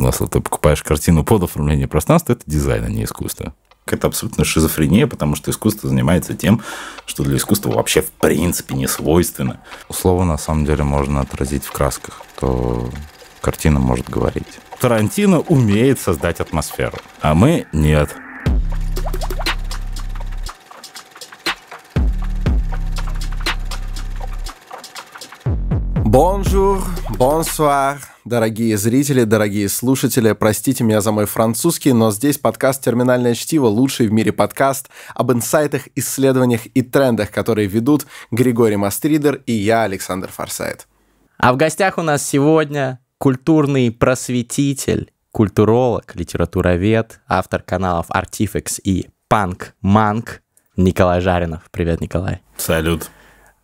У нас вот ты покупаешь картину под оформление пространства, это дизайн, а не искусство. Это абсолютно шизофрения, потому что искусство занимается тем, что для искусства вообще в принципе не свойственно. Слово на самом деле можно отразить в красках, то картина может говорить. Тарантино умеет создать атмосферу, а мы нет. Bonjour, bonsoir, Дорогие зрители, дорогие слушатели, простите меня за мой французский, но здесь подкаст «Терминальное чтиво» — лучший в мире подкаст об инсайтах, исследованиях и трендах, которые ведут Григорий Мастридер и я, Александр Форсайт. А в гостях у нас сегодня культурный просветитель, культуролог, литературовед, автор каналов Artifex и Панк Манк Николай Жаринов. Привет, Николай. Салют.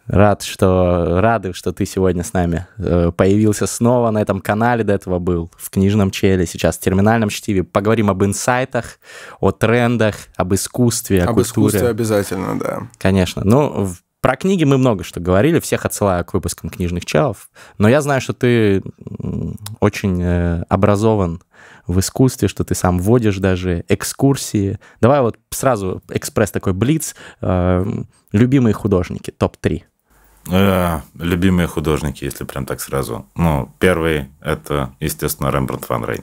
Рад, что рады, что ты сегодня с нами э, появился снова на этом канале, до этого был в книжном челе, сейчас в терминальном чтиве. Поговорим об инсайтах, о трендах, об искусстве, о об культуре. искусстве обязательно, да. Конечно. Ну, про книги мы много что говорили, всех отсылаю к выпускам книжных челов. Но я знаю, что ты очень э, образован в искусстве, что ты сам водишь даже экскурсии. Давай вот сразу экспресс такой блиц. Э, любимые художники, топ-3. Ну, любимые художники, если прям так сразу. Ну, первый – это, естественно, Рембрандт Ван Рейн.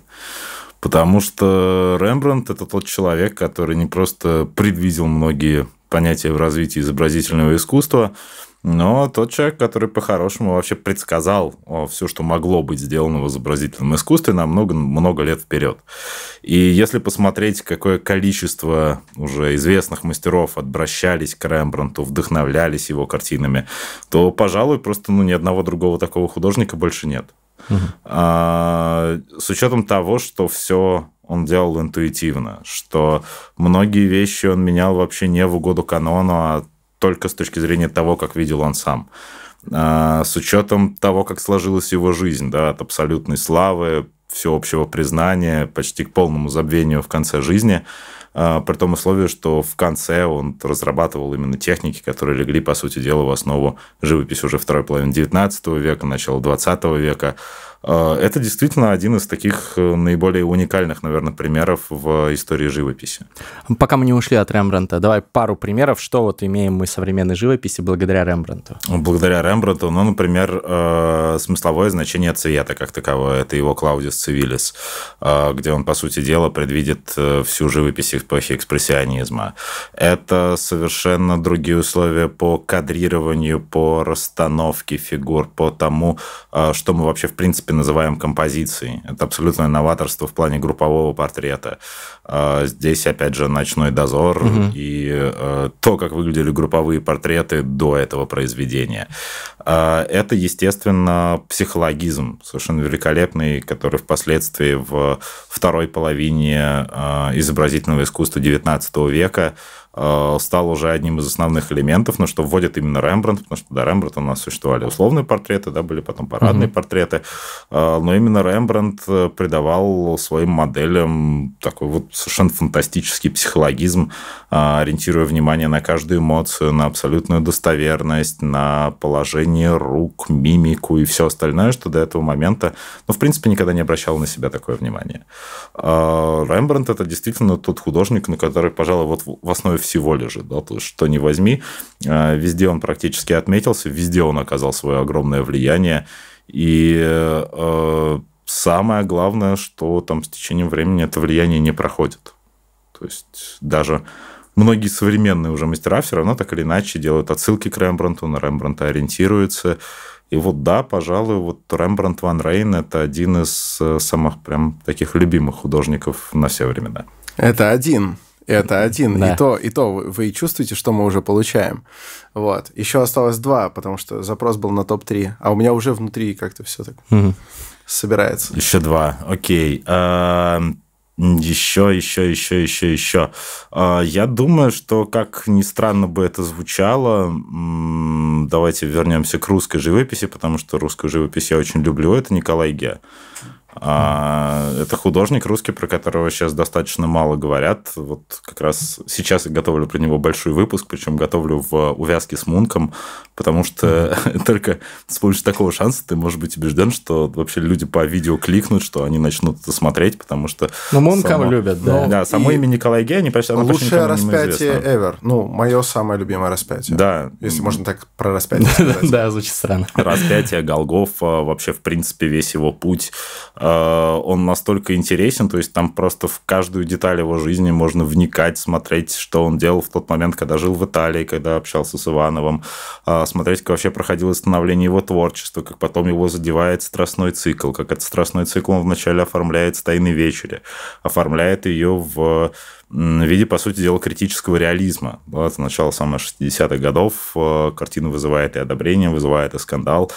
Потому что Рембрандт – это тот человек, который не просто предвидел многие понятия в развитии изобразительного искусства, но тот человек, который по-хорошему вообще предсказал все, что могло быть сделано в изобразительном искусстве на много-много лет вперед. И если посмотреть, какое количество уже известных мастеров обращались к Рембранту, вдохновлялись его картинами, то, пожалуй, просто ну, ни одного другого такого художника больше нет. Угу. А, с учетом того, что все он делал интуитивно, что многие вещи он менял вообще не в угоду канону, а только с точки зрения того, как видел он сам. А, с учетом того, как сложилась его жизнь, да, от абсолютной славы, всеобщего признания, почти к полному забвению в конце жизни, а, при том условии, что в конце он разрабатывал именно техники, которые легли, по сути дела, в основу живописи уже второй половины XIX века, начала XX века, Э, это действительно один из таких э, наиболее уникальных, наверное, примеров в истории живописи. Пока мы не ушли от Рембранта, давай пару примеров, что вот имеем мы современной живописи благодаря Рембранту. Благодаря Рембранту, ну, например, э, смысловое значение цвета как таковое, это его Клаудис Цивилис, где он, по сути дела, предвидит всю живопись эпохи экспрессионизма. Это совершенно другие условия по кадрированию, по расстановке фигур, по тому, что мы вообще, в принципе, принципе, называем композицией. Это абсолютное новаторство в плане группового портрета. А, здесь, опять же, «Ночной дозор» угу. и э, то, как выглядели групповые портреты до этого произведения. А, это, естественно, психологизм, совершенно великолепный, который впоследствии в второй половине а, изобразительного искусства XIX века – Э, стал уже одним из основных элементов, но ну, что вводит именно Рембрандт, потому что до Рембрандта у нас существовали условные портреты, да, были потом парадные угу. портреты, э, но именно Рембрандт э, придавал своим моделям такой вот совершенно фантастический психологизм, ориентируя внимание на каждую эмоцию, на абсолютную достоверность, на положение рук, мимику и все остальное, что до этого момента, ну, в принципе, никогда не обращал на себя такое внимание. Рембрандт – это действительно тот художник, на который, пожалуй, вот в основе всего лежит, да, то есть что не возьми, а, везде он практически отметился, везде он оказал свое огромное влияние, и э, самое главное, что там с течением времени это влияние не проходит. То есть даже многие современные уже мастера все равно так или иначе делают отсылки к Рембранту, на Рембранта ориентируются. И вот да, пожалуй, вот Рембрандт Ван Рейн – это один из э, самых прям таких любимых художников на все времена. Это один это один. Да. И, то, и то вы чувствуете, что мы уже получаем. Вот. Еще осталось два, потому что запрос был на топ-3. А у меня уже внутри как-то все так угу. собирается. Еще два. Окей. А, еще, еще, еще, еще, еще. А, я думаю, что, как ни странно бы это звучало, давайте вернемся к русской живописи, потому что русскую живопись я очень люблю. Это Николай Ге. А, это художник русский, про которого сейчас достаточно мало говорят. Вот как раз сейчас я готовлю про него большой выпуск, причем готовлю в увязке с Мунком, потому что только с помощью такого шанса ты можешь быть убежден, что вообще люди по видео кликнут, что они начнут это смотреть, потому что... Ну, Мунка само... любят, да. Ну, ну да, само имя Николай Гей, они почти... Лучшее распятие ever. Ну, мое самое любимое распятие. Да. Если можно так про распятие Да, звучит странно. Распятие, Голгоф, вообще, в принципе, весь его путь Э, он настолько интересен, то есть там просто в каждую деталь его жизни можно вникать, смотреть, что он делал в тот момент, когда жил в Италии, когда общался с Ивановым, э, смотреть, как вообще проходило становление его творчества, как потом его задевает страстной цикл, как этот страстной цикл он вначале оформляет с «Тайной вечери», оформляет ее в в виде, по сути дела, критического реализма. Да, с начала самых 60-х годов э, картина вызывает и одобрение, вызывает и скандал,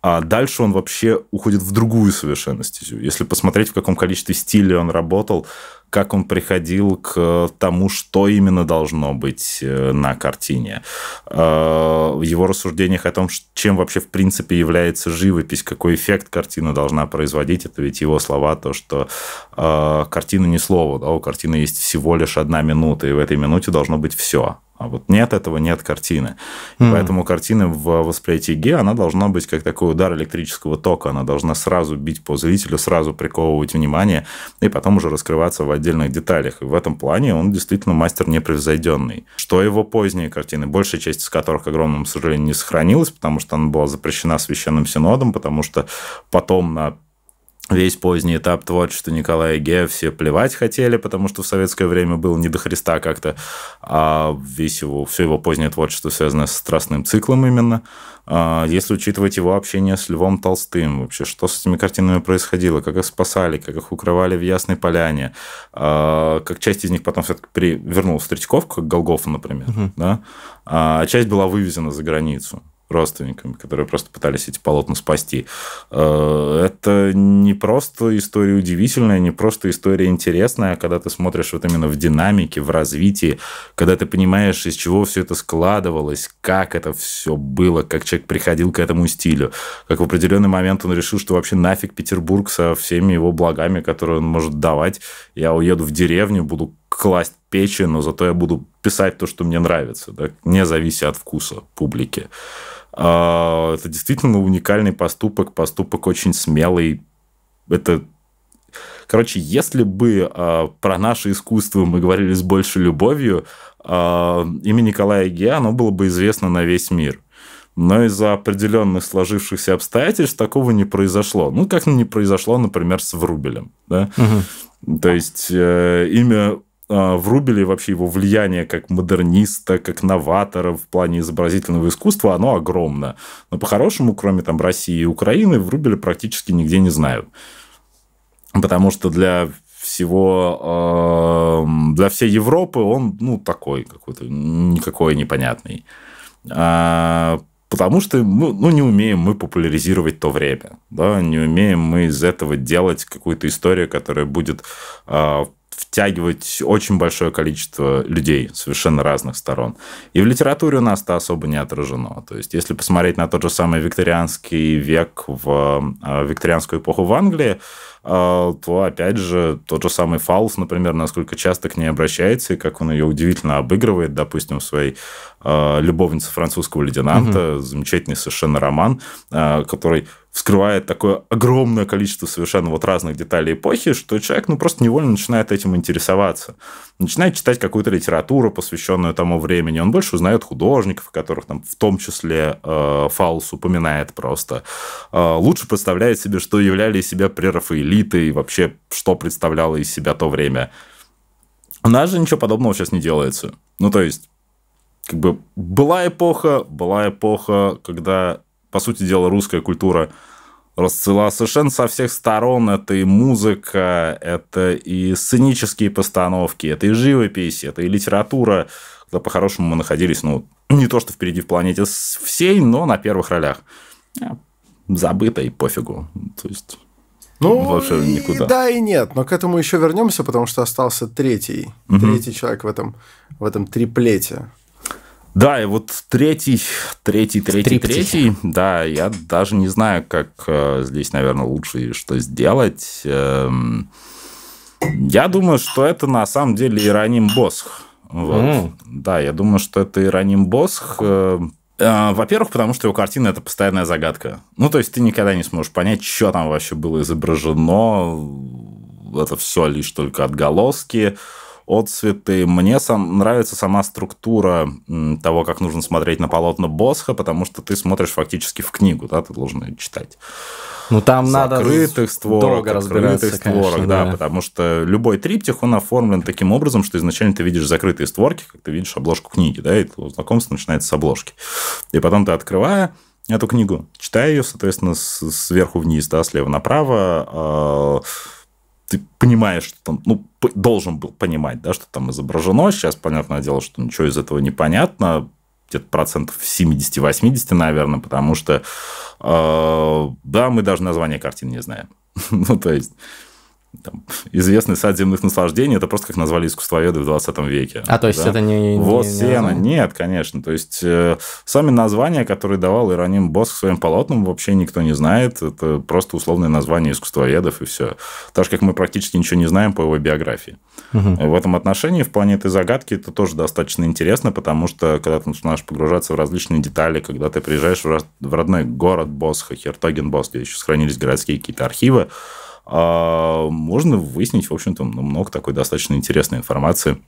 а дальше он вообще уходит в другую совершенно стезю. Если посмотреть, в каком количестве стилей он работал, как он приходил к тому, что именно должно быть э, на картине. Э, в его рассуждениях о том, чем вообще в принципе является живопись, какой эффект картина должна производить, это ведь его слова, то, что э, картина не слово, да, у картины есть всего лишь одна минута, и в этой минуте должно быть все. А вот нет этого, нет картины. И mm. Поэтому картина в восприятии Ге, она должна быть как такой удар электрического тока. Она должна сразу бить по зрителю, сразу приковывать внимание и потом уже раскрываться в отдельных деталях. И в этом плане он действительно мастер непревзойденный. Что его поздние картины, большая часть из которых, к огромному сожалению, не сохранилась, потому что она была запрещена священным синодом, потому что потом на весь поздний этап творчества Николая Гея все плевать хотели, потому что в советское время был не до Христа как-то, а весь его, все его позднее творчество связано с страстным циклом именно. А если учитывать его общение с Львом Толстым, вообще, что с этими картинами происходило, как их спасали, как их укрывали в Ясной Поляне, а как часть из них потом все-таки вернулась в Третьяковку, как Голгофа, например, угу. да? а часть была вывезена за границу родственниками, которые просто пытались эти полотна спасти. Э, это не просто история удивительная, не просто история интересная, а когда ты смотришь вот именно в динамике, в развитии, когда ты понимаешь, из чего все это складывалось, как это все было, как человек приходил к этому стилю, как в определенный момент он решил, что вообще нафиг Петербург со всеми его благами, которые он может давать, я уеду в деревню, буду класть печи, но зато я буду писать то, что мне нравится, да, не завися от вкуса публики. А, это действительно уникальный поступок, поступок очень смелый. Это Короче, если бы а, про наше искусство мы говорили с большей любовью, а, имя Николая Гея, оно было бы известно на весь мир. Но из-за определенных сложившихся обстоятельств такого не произошло. Ну, как не произошло, например, с Врубелем. Да? Угу. То есть э, имя а, врубили вообще его влияние как модерниста, как новатора в плане изобразительного искусства, оно огромно. Но по-хорошему, кроме там России и Украины, Врубили практически нигде не знают. Потому что для всего, а, для всей Европы он, ну, такой какой-то, никакой непонятный. А, потому что мы, ну, не умеем мы популяризировать то время, да, не умеем мы из этого делать какую-то историю, которая будет втягивать очень большое количество людей совершенно разных сторон. И в литературе у нас это особо не отражено. То есть, если посмотреть на тот же самый викторианский век в э, викторианскую эпоху в Англии, э, то, опять же, тот же самый Фаус, например, насколько часто к ней обращается, и как он ее удивительно обыгрывает, допустим, в своей э, «Любовнице французского лейтенанта», угу. замечательный совершенно роман, который вскрывает такое огромное количество совершенно вот разных деталей эпохи, что человек, ну, просто невольно начинает этим интересоваться. Начинает читать какую-то литературу, посвященную тому времени. Он больше узнает художников, которых там в том числе э, Фаус упоминает просто. Э, лучше представляет себе, что являли из себя прерафаэлиты и вообще, что представляло из себя то время. У нас же ничего подобного сейчас не делается. Ну, то есть, как бы была эпоха, была эпоха, когда, по сути дела, русская культура расцвела совершенно со всех сторон. Это и музыка, это и сценические постановки, это и живопись, это и литература. Когда по-хорошему мы находились, ну, не то что впереди в планете всей, но на первых ролях. А, забыто и пофигу. То есть... Ну, вообще никуда. да и нет, но к этому еще вернемся, потому что остался третий, угу. третий человек в этом, в этом триплете. Да, и вот третий, третий, третий, Стриптиз. третий, да, я даже не знаю, как э, здесь, наверное, лучше что сделать. Эм, я думаю, что это на самом деле Ироним Босх. Вот. Mm. Да, я думаю, что это Ироним Босх. Э, э, во-первых, потому что его картина – это постоянная загадка. Ну, то есть ты никогда не сможешь понять, что там вообще было изображено. Это все лишь только отголоски. Э, отцветы. Мне сам, нравится сама структура того, как нужно смотреть на полотно Босха, потому что ты смотришь фактически в книгу, да, ты должен ее читать. Ну там Закрытых надо створок, долго разбираться, створок, конечно, да, да, потому что любой триптих, он оформлен таким образом, что изначально ты видишь закрытые створки, как ты видишь обложку книги, да, и знакомство начинается с обложки. И потом ты, открывая эту книгу, читая ее, соответственно, сверху вниз, да, слева направо, а, ты понимаешь, что там, ну, должен был понимать, да, что там изображено. Сейчас, понятное дело, что ничего из этого не понятно, где-то процентов 70-80, наверное, потому что, э, да, мы даже название картин не знаем. ну, то есть, там, известный сад земных наслаждений, это просто как назвали искусствоведы в 20 веке. А, то есть да? это не... Вот не, сено. Не Нет, конечно. То есть э, сами названия, которые давал Ироним Боск своим полотнам, вообще никто не знает. Это просто условное название искусствоведов и все. Так же, как мы практически ничего не знаем по его биографии. Угу. В этом отношении в плане этой загадки это тоже достаточно интересно, потому что когда ты начинаешь погружаться в различные детали, когда ты приезжаешь в родной город Босха, Хертоген Босх, где еще сохранились городские какие-то архивы, а, можно выяснить, в общем-то, много такой достаточно интересной информации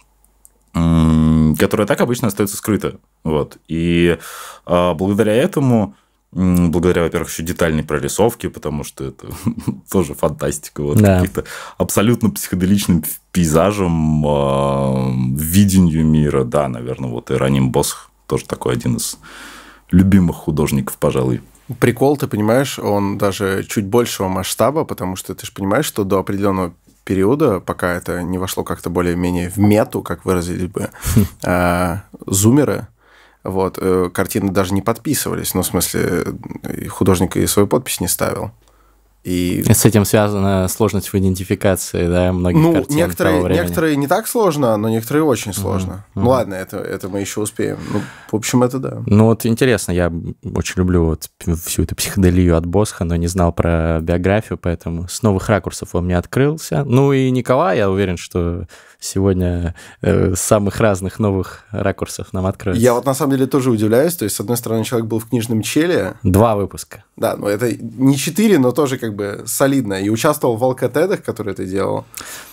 которая так обычно остается скрыта. Вот. И а, благодаря этому, благодаря, во-первых, еще детальной прорисовке, потому что это тоже фантастика, вот, да. каких-то абсолютно психоделичным пейзажем, а, видению мира, да, наверное, вот и Раним Босх тоже такой один из любимых художников, пожалуй прикол, ты понимаешь, он даже чуть большего масштаба, потому что ты же понимаешь, что до определенного периода, пока это не вошло как-то более-менее в мету, как выразились бы, хм. а, зумеры, вот, э, картины даже не подписывались, ну, в смысле, э, художник и свою подпись не ставил. И... С этим связана сложность в идентификации, да, многих ну, картин некоторые, того времени. некоторые не так сложно, но некоторые очень сложно. Mm-hmm. Ну ладно, это, это мы еще успеем. Ну, в общем, это да. Ну вот интересно, я очень люблю вот всю эту психоделию от Босха, но не знал про биографию, поэтому с новых ракурсов он мне открылся. Ну и Николай, я уверен, что сегодня э, самых разных новых ракурсов нам откроется. Я вот на самом деле тоже удивляюсь. То есть, с одной стороны, человек был в книжном челе. Два выпуска. Да, ну это не четыре, но тоже как бы солидно. И участвовал в алкатедах, которые ты делал.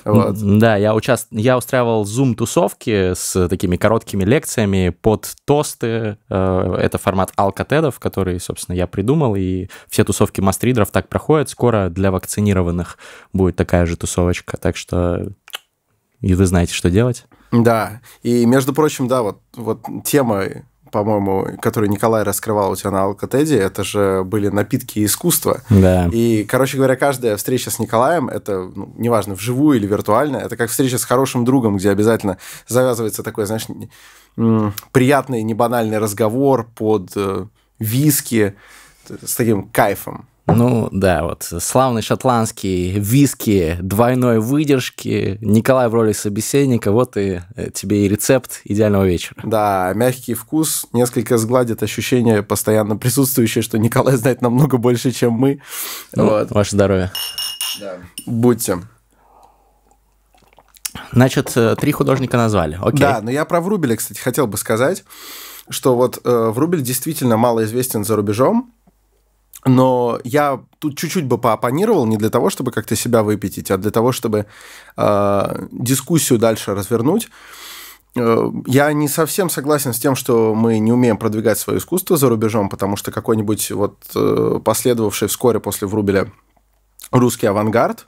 Вот. Да, я, участ... я устраивал зум-тусовки с такими короткими лекциями под тосты. Э, это формат алкатедов, который, собственно, я придумал. И все тусовки мастридеров так проходят. Скоро для вакцинированных будет такая же тусовочка. Так что и вы знаете, что делать. Да, и, между прочим, да, вот, вот тема по-моему, которую Николай раскрывал у тебя на Алкотеде, это же были напитки и искусство. Да. И, короче говоря, каждая встреча с Николаем, это, ну, неважно, вживую или виртуально, это как встреча с хорошим другом, где обязательно завязывается такой, знаешь, приятный, небанальный разговор под э, виски с таким кайфом. Ну да, вот славный шотландский виски двойной выдержки, Николай в роли собеседника, вот и э, тебе и рецепт идеального вечера. Да, мягкий вкус, несколько сгладит ощущение постоянно присутствующее, что Николай знает намного больше, чем мы. Ну, вот. Ваше здоровье. Да. Будьте. Значит, э, три художника назвали. Окей. Да, но я про Врубеля, кстати, хотел бы сказать, что вот э, Врубель действительно малоизвестен за рубежом, но я тут чуть-чуть бы поопонировал не для того, чтобы как-то себя выпятить, а для того, чтобы э, дискуссию дальше развернуть. Э, я не совсем согласен с тем, что мы не умеем продвигать свое искусство за рубежом, потому что какой-нибудь вот э, последовавший вскоре после Врубеля русский авангард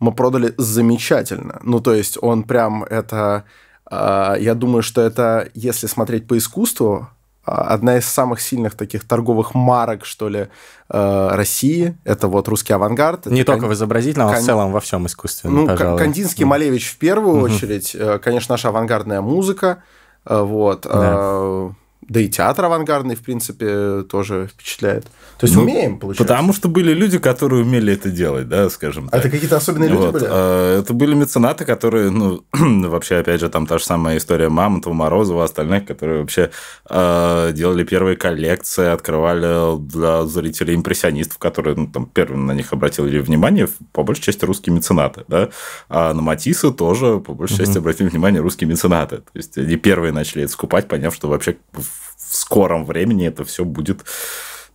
мы продали замечательно. Ну, то есть он прям это... Э, я думаю, что это, если смотреть по искусству, а, одна из самых сильных таких торговых марок, что ли, э, России. Это вот русский авангард. Не это только кон... в изобразительном, а кон... в целом во всем искусстве ну, пожалуй. Кандинский, да. Малевич в первую угу. очередь. Э, конечно, наша авангардная музыка. Э, вот. Да. Да и театр авангардный, в принципе, тоже впечатляет. То есть ну, умеем, получается. Потому что были люди, которые умели это делать, да, скажем так. А это какие-то особенные вот. люди были? А, это были меценаты, которые, ну, вообще, опять же, там та же самая история Мамонтова, Морозова, остальных, которые вообще а, делали первые коллекции, открывали для зрителей импрессионистов, которые, ну, там, первым на них обратили внимание, по большей части русские меценаты, да. А на Матисса тоже, по большей части, обратили внимание русские меценаты. То есть, они первые начали это скупать, поняв, что вообще в в скором времени это все будет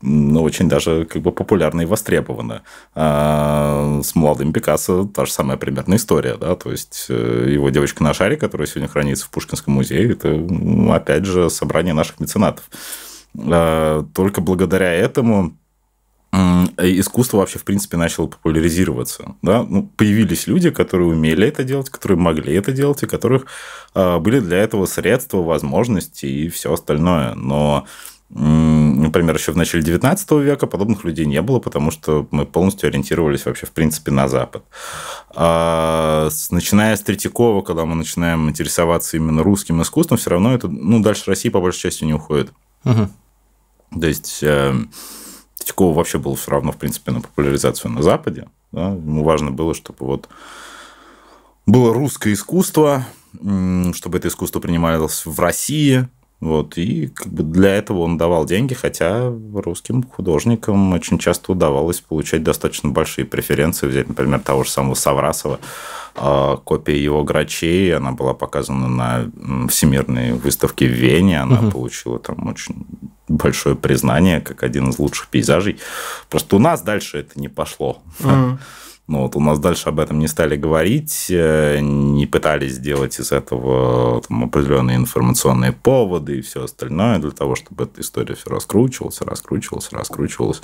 ну, очень даже как бы популярно и востребовано. А с молодым Пикассо та же самая примерная история, да, то есть э, его девочка на шаре, которая сегодня хранится в Пушкинском музее, это, опять же, собрание наших меценатов. А только благодаря этому Э, искусство вообще, в принципе, начало популяризироваться. Да? Ну, появились люди, которые умели это делать, которые могли это делать, и которых а, были для этого средства, возможности и все остальное. Но например, еще в начале 19 века подобных людей не было, потому что мы полностью ориентировались вообще, в принципе, на Запад. А, начиная с Третьякова, когда мы начинаем интересоваться именно русским искусством, все равно это, ну, дальше России, по большей части, не уходит. Угу. То есть э, Третьякову вообще было все равно, в принципе, на популяризацию на Западе. Да? Ему важно было, чтобы вот было русское искусство, чтобы это искусство принималось в России, вот, и как бы для этого он давал деньги, хотя русским художникам очень часто удавалось получать достаточно большие преференции. Взять, например, того же самого Саврасова, а, копия его «Грачей», она была показана на всемирной выставке в Вене, она угу. получила там очень большое признание, как один из лучших пейзажей. Просто у нас дальше это не пошло. Угу. Ну, вот у нас дальше об этом не стали говорить, э, не пытались сделать из этого там, определенные информационные поводы и все остальное для того, чтобы эта история все раскручивалась, раскручивалась, раскручивалась.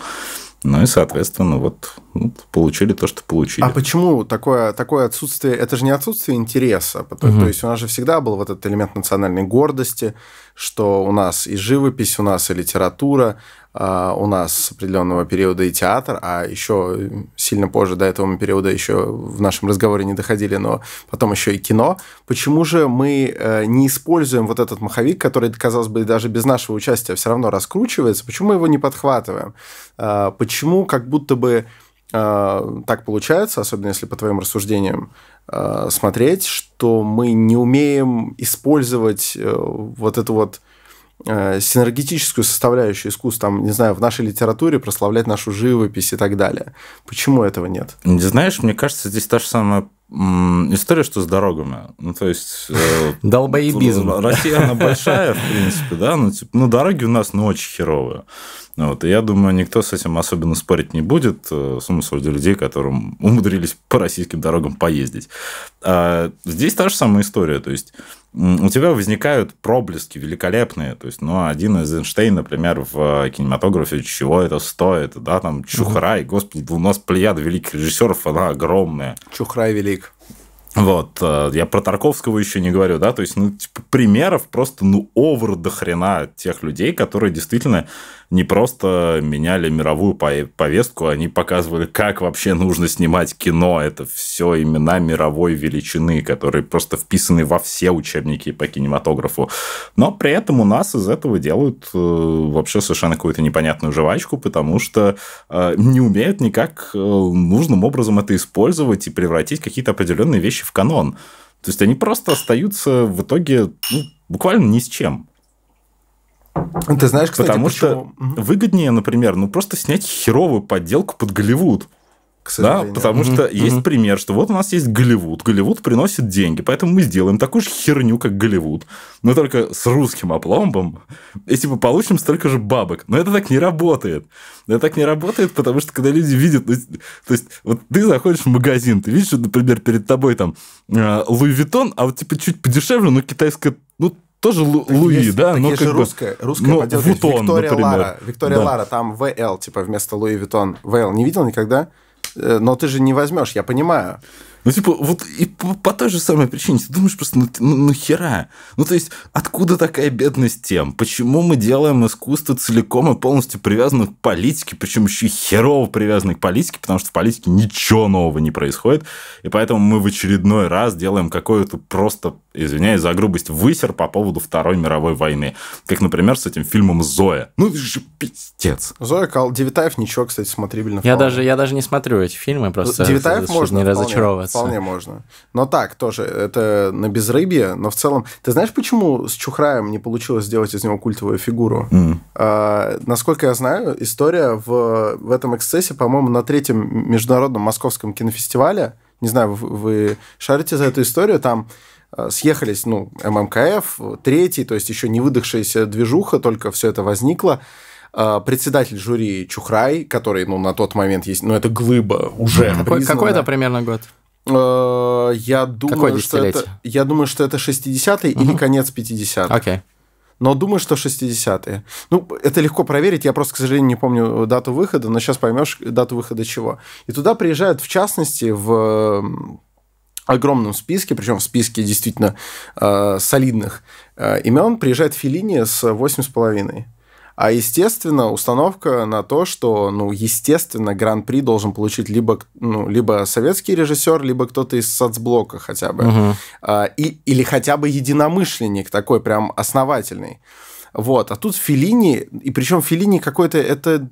Ну и, соответственно, вот, вот ну, получили то, что получили. А почему такое, такое отсутствие? Это же не отсутствие интереса. Угу. То есть у нас же всегда был вот этот элемент национальной гордости, что у нас и живопись, у нас и литература, а, у нас с определенного периода и театр, а еще э, сильно позже до этого периода еще в нашем разговоре не доходили, но потом еще и кино. Почему же мы э, не используем вот этот маховик, который, казалось бы, даже без нашего участия все равно раскручивается? Почему мы его не подхватываем? А, почему как будто бы э, так получается, особенно если по твоим рассуждениям э, смотреть, что мы не умеем использовать э, вот эту вот э, синергетическую составляющую искусства, там, не знаю, в нашей литературе прославлять нашу живопись и так далее. Почему этого нет? Не знаешь, мне кажется, здесь та же самая История, что с дорогами. Ну, то есть... Э, Долбоебизм. Россия, она большая, в принципе, да, но ну, типа, ну, дороги у нас, ну, очень херовые. Вот, и я думаю, никто с этим особенно спорить не будет. Э, Сумма ради людей, которым умудрились по российским дорогам поездить. А здесь та же самая история. То есть, у тебя возникают проблески великолепные. То есть, ну, один из Эйнштейн, например, в э, кинематографе, чего это стоит, да, там Чухрай, угу. господи, у нас плеяда великих режиссеров, она огромная. Чухрай великий вот, э, я про Тарковского еще не говорю, да, то есть, ну, типа, примеров просто, ну, овр до хрена тех людей, которые действительно не просто меняли мировую повестку, они показывали, как вообще нужно снимать кино. Это все имена мировой величины, которые просто вписаны во все учебники по кинематографу. Но при этом у нас из этого делают э, вообще совершенно какую-то непонятную жвачку, потому что э, не умеют никак э, нужным образом это использовать и превратить какие-то определенные вещи в канон. То есть они просто остаются в итоге ну, буквально ни с чем. Ты знаешь, кстати, Потому почему? что выгоднее, например, ну просто снять херовую подделку под Голливуд. Да, потому что mm-hmm. есть пример, что вот у нас есть Голливуд. Голливуд приносит деньги, поэтому мы сделаем такую же херню, как Голливуд, но только с русским опломбом, и типа получим столько же бабок. Но это так не работает. Это так не работает, потому что когда люди видят... Ну, то есть, вот ты заходишь в магазин, ты видишь, например, перед тобой там Луи а, Виттон, а вот типа чуть подешевле, но китайская ну, тоже так Луи, есть, да? Так но ну, есть как же бы, русская, русская но ну, поделка. Вутон, Виктория например. Лара. Виктория да. Лара, там ВЛ, типа вместо Луи Витон. ВЛ не видел никогда? Э, но ты же не возьмешь, я понимаю. Ну, типа, вот и по, по той же самой причине. Ты думаешь просто, ну, ну, ну хера? Ну, то есть, откуда такая бедность тем? Почему мы делаем искусство целиком и полностью привязанное к политике, причем еще и херово привязанное к политике, потому что в политике ничего нового не происходит, и поэтому мы в очередной раз делаем какое-то просто извиняюсь за грубость, высер по поводу Второй мировой войны. Как, например, с этим фильмом «Зоя». Ну, это же пиздец. «Зоя», Кал... Девитаев, ничего, кстати, смотрибельно. Я даже, я даже не смотрю эти фильмы, просто Девитаев можно, не вполне, разочаровываться. Вполне можно. Но так тоже, это на безрыбье, но в целом... Ты знаешь, почему с Чухраем не получилось сделать из него культовую фигуру? Mm. А, насколько я знаю, история в, в этом эксцессе, по-моему, на третьем международном московском кинофестивале не знаю, вы, вы шарите за эту историю, там Э, съехались, ну, ММКФ, третий, то есть еще не выдохшаяся движуха, только все это возникло. Э, председатель жюри Чухрай, который, ну, на тот момент есть, ну, это глыба уже. Какой, какой это примерно год? Э, я думаю, что это, я думаю, что это 60-е угу. или конец 50-х. Окей. Но думаю, что 60-е. Ну, это легко проверить, я просто, к сожалению, не помню дату выхода, но сейчас поймешь дату выхода чего. И туда приезжают, в частности, в огромном списке, причем в списке действительно э, солидных э, имен, приезжает Филини с 8,5. А естественно, установка на то, что, ну, естественно, гран-при должен получить либо, ну, либо советский режиссер, либо кто-то из соцблока хотя бы. Угу. А, и, или хотя бы единомышленник такой прям основательный. Вот. А тут Филини, и причем Филини какой-то это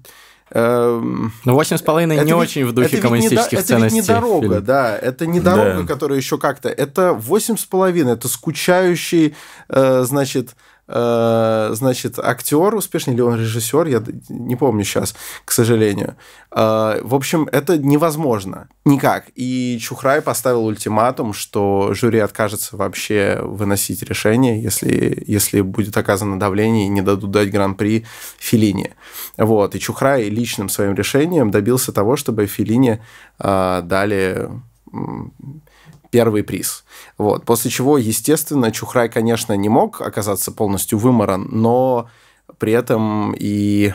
Эм, ну, 8,5 не ведь, очень в духе коммунистических не, ценностей. Это не дорога, фильм. да. Это не дорога, да. которая еще как-то. Это 8,5, это скучающий, э, значит, Э, значит, актер успешный, или он режиссер, я не помню сейчас, к сожалению. Э, в общем, это невозможно. Никак. И Чухрай поставил ультиматум, что жюри откажется вообще выносить решение, если, если будет оказано давление и не дадут дать гран-при Филине. Вот. И Чухрай личным своим решением добился того, чтобы Филине э, дали первый приз. Вот. После чего, естественно, Чухрай, конечно, не мог оказаться полностью выморан, но при этом и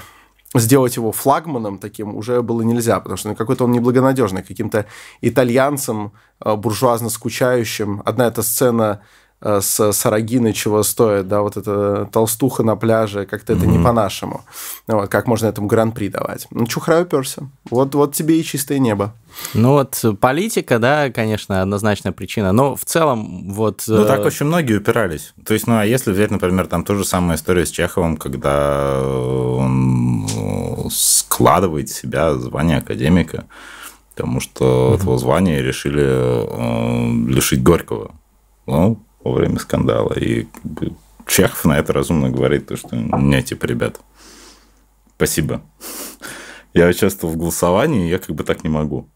сделать его флагманом таким уже было нельзя, потому что ну, какой-то он неблагонадежный, каким-то итальянцем, э, буржуазно скучающим. Одна эта сцена Э, с Сарагины, чего стоит, да, вот эта толстуха на пляже, как-то mm-hmm. это не по-нашему. Ну вот, как можно этому гран-при давать? Ну, чухрай уперся. Вот, вот тебе и чистое небо. Ну вот э, политика, да, конечно, однозначная причина, но в целом вот... Э, ну так очень многие упирались. То есть, ну а если взять, например, там ту же самую историю с Чеховым, когда он складывает в себя звание академика, потому что mm этого звания решили лишить Горького. Ну, во время скандала. И Чехов на это разумно говорит, то, что ну, не типа, ребят, спасибо. Я участвовал в голосовании, я как бы так не могу.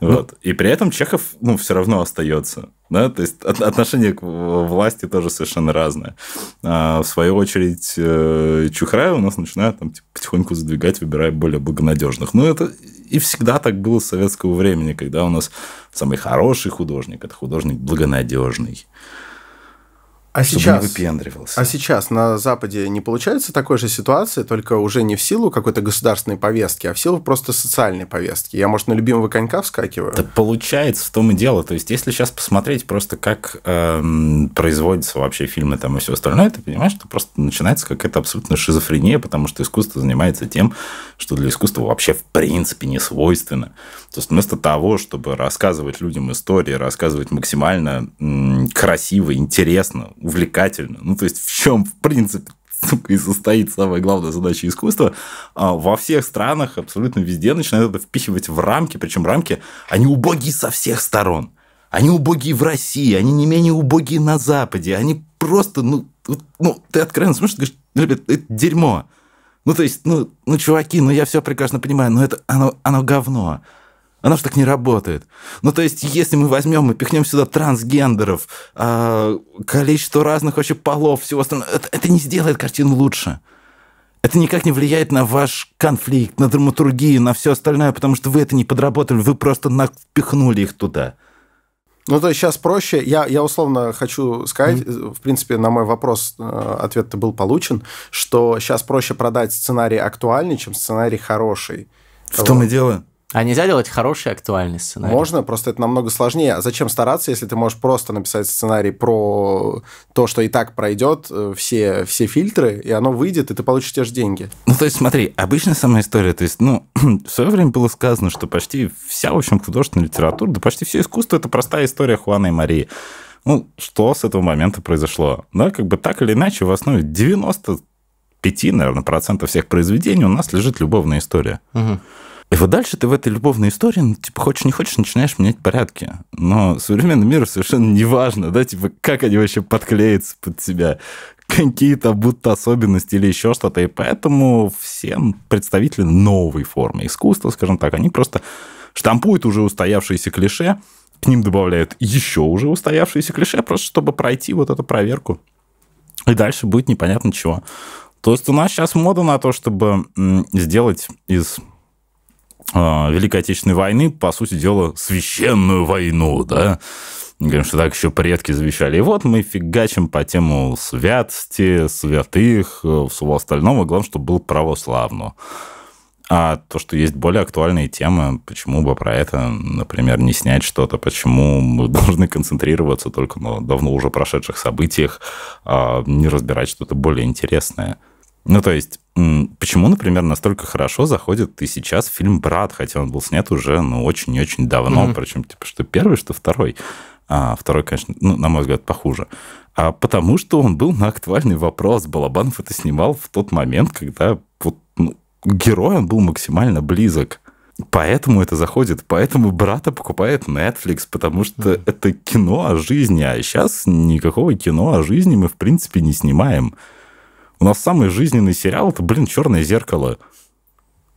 Ну, вот. Ну, и при этом Чехов, ну, все равно остается. Да? То есть отношение к власти тоже совершенно разное. А, в свою очередь, э, Чухрая у нас начинает там, типа, потихоньку задвигать, выбирая более благонадежных. Ну, это и всегда так было с советского времени, когда у нас самый хороший художник – это художник благонадежный а чтобы сейчас, не выпендривался. А сейчас на Западе не получается такой же ситуации, только уже не в силу какой-то государственной повестки, а в силу просто социальной повестки. Я, может, на любимого конька вскакиваю? Да получается, в том и дело. То есть, если сейчас посмотреть просто, как эм, производятся вообще фильмы там и все остальное, ты понимаешь, что просто начинается какая-то абсолютно шизофрения, потому что искусство занимается тем, что для искусства вообще в принципе не свойственно. То есть, вместо того, чтобы рассказывать людям истории, рассказывать максимально м- красиво, интересно, увлекательно. Ну, то есть, в чем, в принципе, и состоит самая главная задача искусства, а, во всех странах, абсолютно везде начинают это впихивать в рамки, причем рамки, они убогие со всех сторон. Они убогие в России, они не менее убогие на Западе, они просто, ну, ну ты откровенно смотришь, ты говоришь, ребят, это дерьмо. Ну, то есть, ну, ну чуваки, ну, я все прекрасно понимаю, но это, оно, оно говно. Оно же так не работает. Ну, то есть, если мы возьмем и пихнем сюда трансгендеров, а, количество разных вообще полов, всего остального, это, это не сделает картину лучше. Это никак не влияет на ваш конфликт, на драматургию, на все остальное, потому что вы это не подработали, вы просто напихнули их туда. Ну, то есть сейчас проще. Я, я условно хочу сказать, mm-hmm. в принципе, на мой вопрос э, ответ-то был получен, что сейчас проще продать сценарий актуальный, чем сценарий хороший. В том вот. и дело. А нельзя делать хороший актуальный сценарий? Можно, просто это намного сложнее. А зачем стараться, если ты можешь просто написать сценарий про то, что и так пройдет э, все, все фильтры, и оно выйдет, и ты получишь те же деньги? Ну, то есть, смотри, обычная самая история, то есть, ну, в свое время было сказано, что почти вся, в общем, художественная литература, да почти все искусство – это простая история Хуана и Марии. Ну, что с этого момента произошло? Да, как бы так или иначе, в основе 90 5, наверное, процентов всех произведений у нас лежит любовная история. Угу. И вот дальше ты в этой любовной истории, ну, типа, хочешь не хочешь, начинаешь менять порядки. Но современному миру совершенно не важно, да, типа, как они вообще подклеятся под себя, какие-то будто особенности или еще что-то. И поэтому всем представители новой формы искусства, скажем так, они просто штампуют уже устоявшиеся клише, к ним добавляют еще уже устоявшиеся клише, просто чтобы пройти вот эту проверку. И дальше будет непонятно чего. То есть у нас сейчас мода на то, чтобы сделать из а, Великой Отечественной войны, по сути дела, священную войну, да, Говорим, что так еще предки завещали. И вот мы фигачим по тему святости, святых, э, всего остального. Главное, чтобы было православно. А то, что есть более актуальные темы, почему бы про это, например, не снять что-то, почему мы должны концентрироваться только на давно уже прошедших событиях, а не разбирать что-то более интересное. Ну, то есть Почему, например, настолько хорошо заходит и сейчас фильм «Брат», хотя он был снят уже, ну, очень и очень давно, mm-hmm. причем, типа, что первый, что второй. А второй, конечно, ну, на мой взгляд, похуже. А потому что он был на актуальный вопрос. Балабанов это снимал в тот момент, когда вот, ну, герой он был максимально близок. Поэтому это заходит, поэтому брата покупает Netflix, потому что mm-hmm. это кино о жизни, а сейчас никакого кино о жизни мы, в принципе, не снимаем. У нас самый жизненный сериал это, блин, черное зеркало.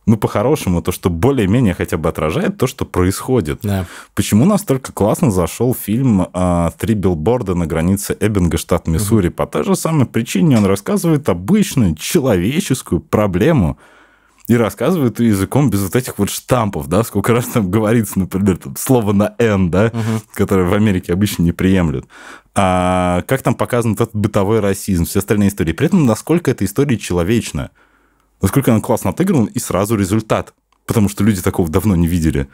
Ну, по-хорошему, то, что более-менее хотя бы отражает то, что происходит. Да. Почему настолько классно зашел фильм а, «Три билборда на границе Эббинга, штат Миссури»? Угу. По той же самой причине он рассказывает обычную человеческую проблему – и рассказывают языком без вот этих вот штампов, да, сколько раз там говорится, например, там, слово на «н», да, угу. которое в Америке обычно не приемлют. А как там показан этот бытовой расизм, все остальные истории. При этом насколько эта история человечна, насколько она классно отыграна и сразу результат. Потому что люди такого давно не видели.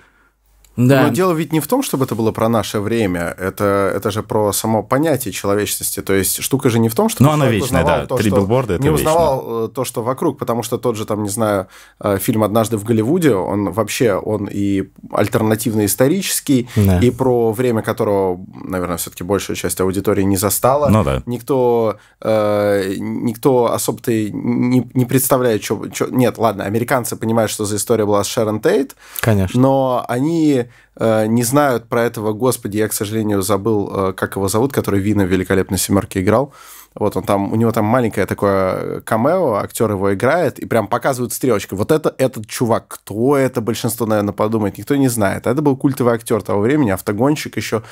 Да. Но дело ведь не в том, чтобы это было про наше время, это, это же про само понятие человечности. То есть штука же не в том, что... Ну, она вечная, да. То, Три билборда — это Не узнавал вечно. Э, то, что вокруг, потому что тот же, там, не знаю, э, фильм «Однажды в Голливуде», он вообще, он и альтернативно-исторический, да. и про время которого, наверное, все таки большая часть аудитории не застала. Ну да. Никто, э, никто особо-то не, не представляет, что... Нет, ладно, американцы понимают, что за история была с Шерон Тейт. Конечно. Но они э, не знают про этого, господи, я, к сожалению, забыл, э, как его зовут, который Вина в «Великолепной семерке» играл. Вот он там, у него там маленькое такое камео, актер его играет, и прям показывают стрелочкой. Вот это этот чувак, кто это, большинство, наверное, подумает, никто не знает. это был культовый актер того времени, автогонщик еще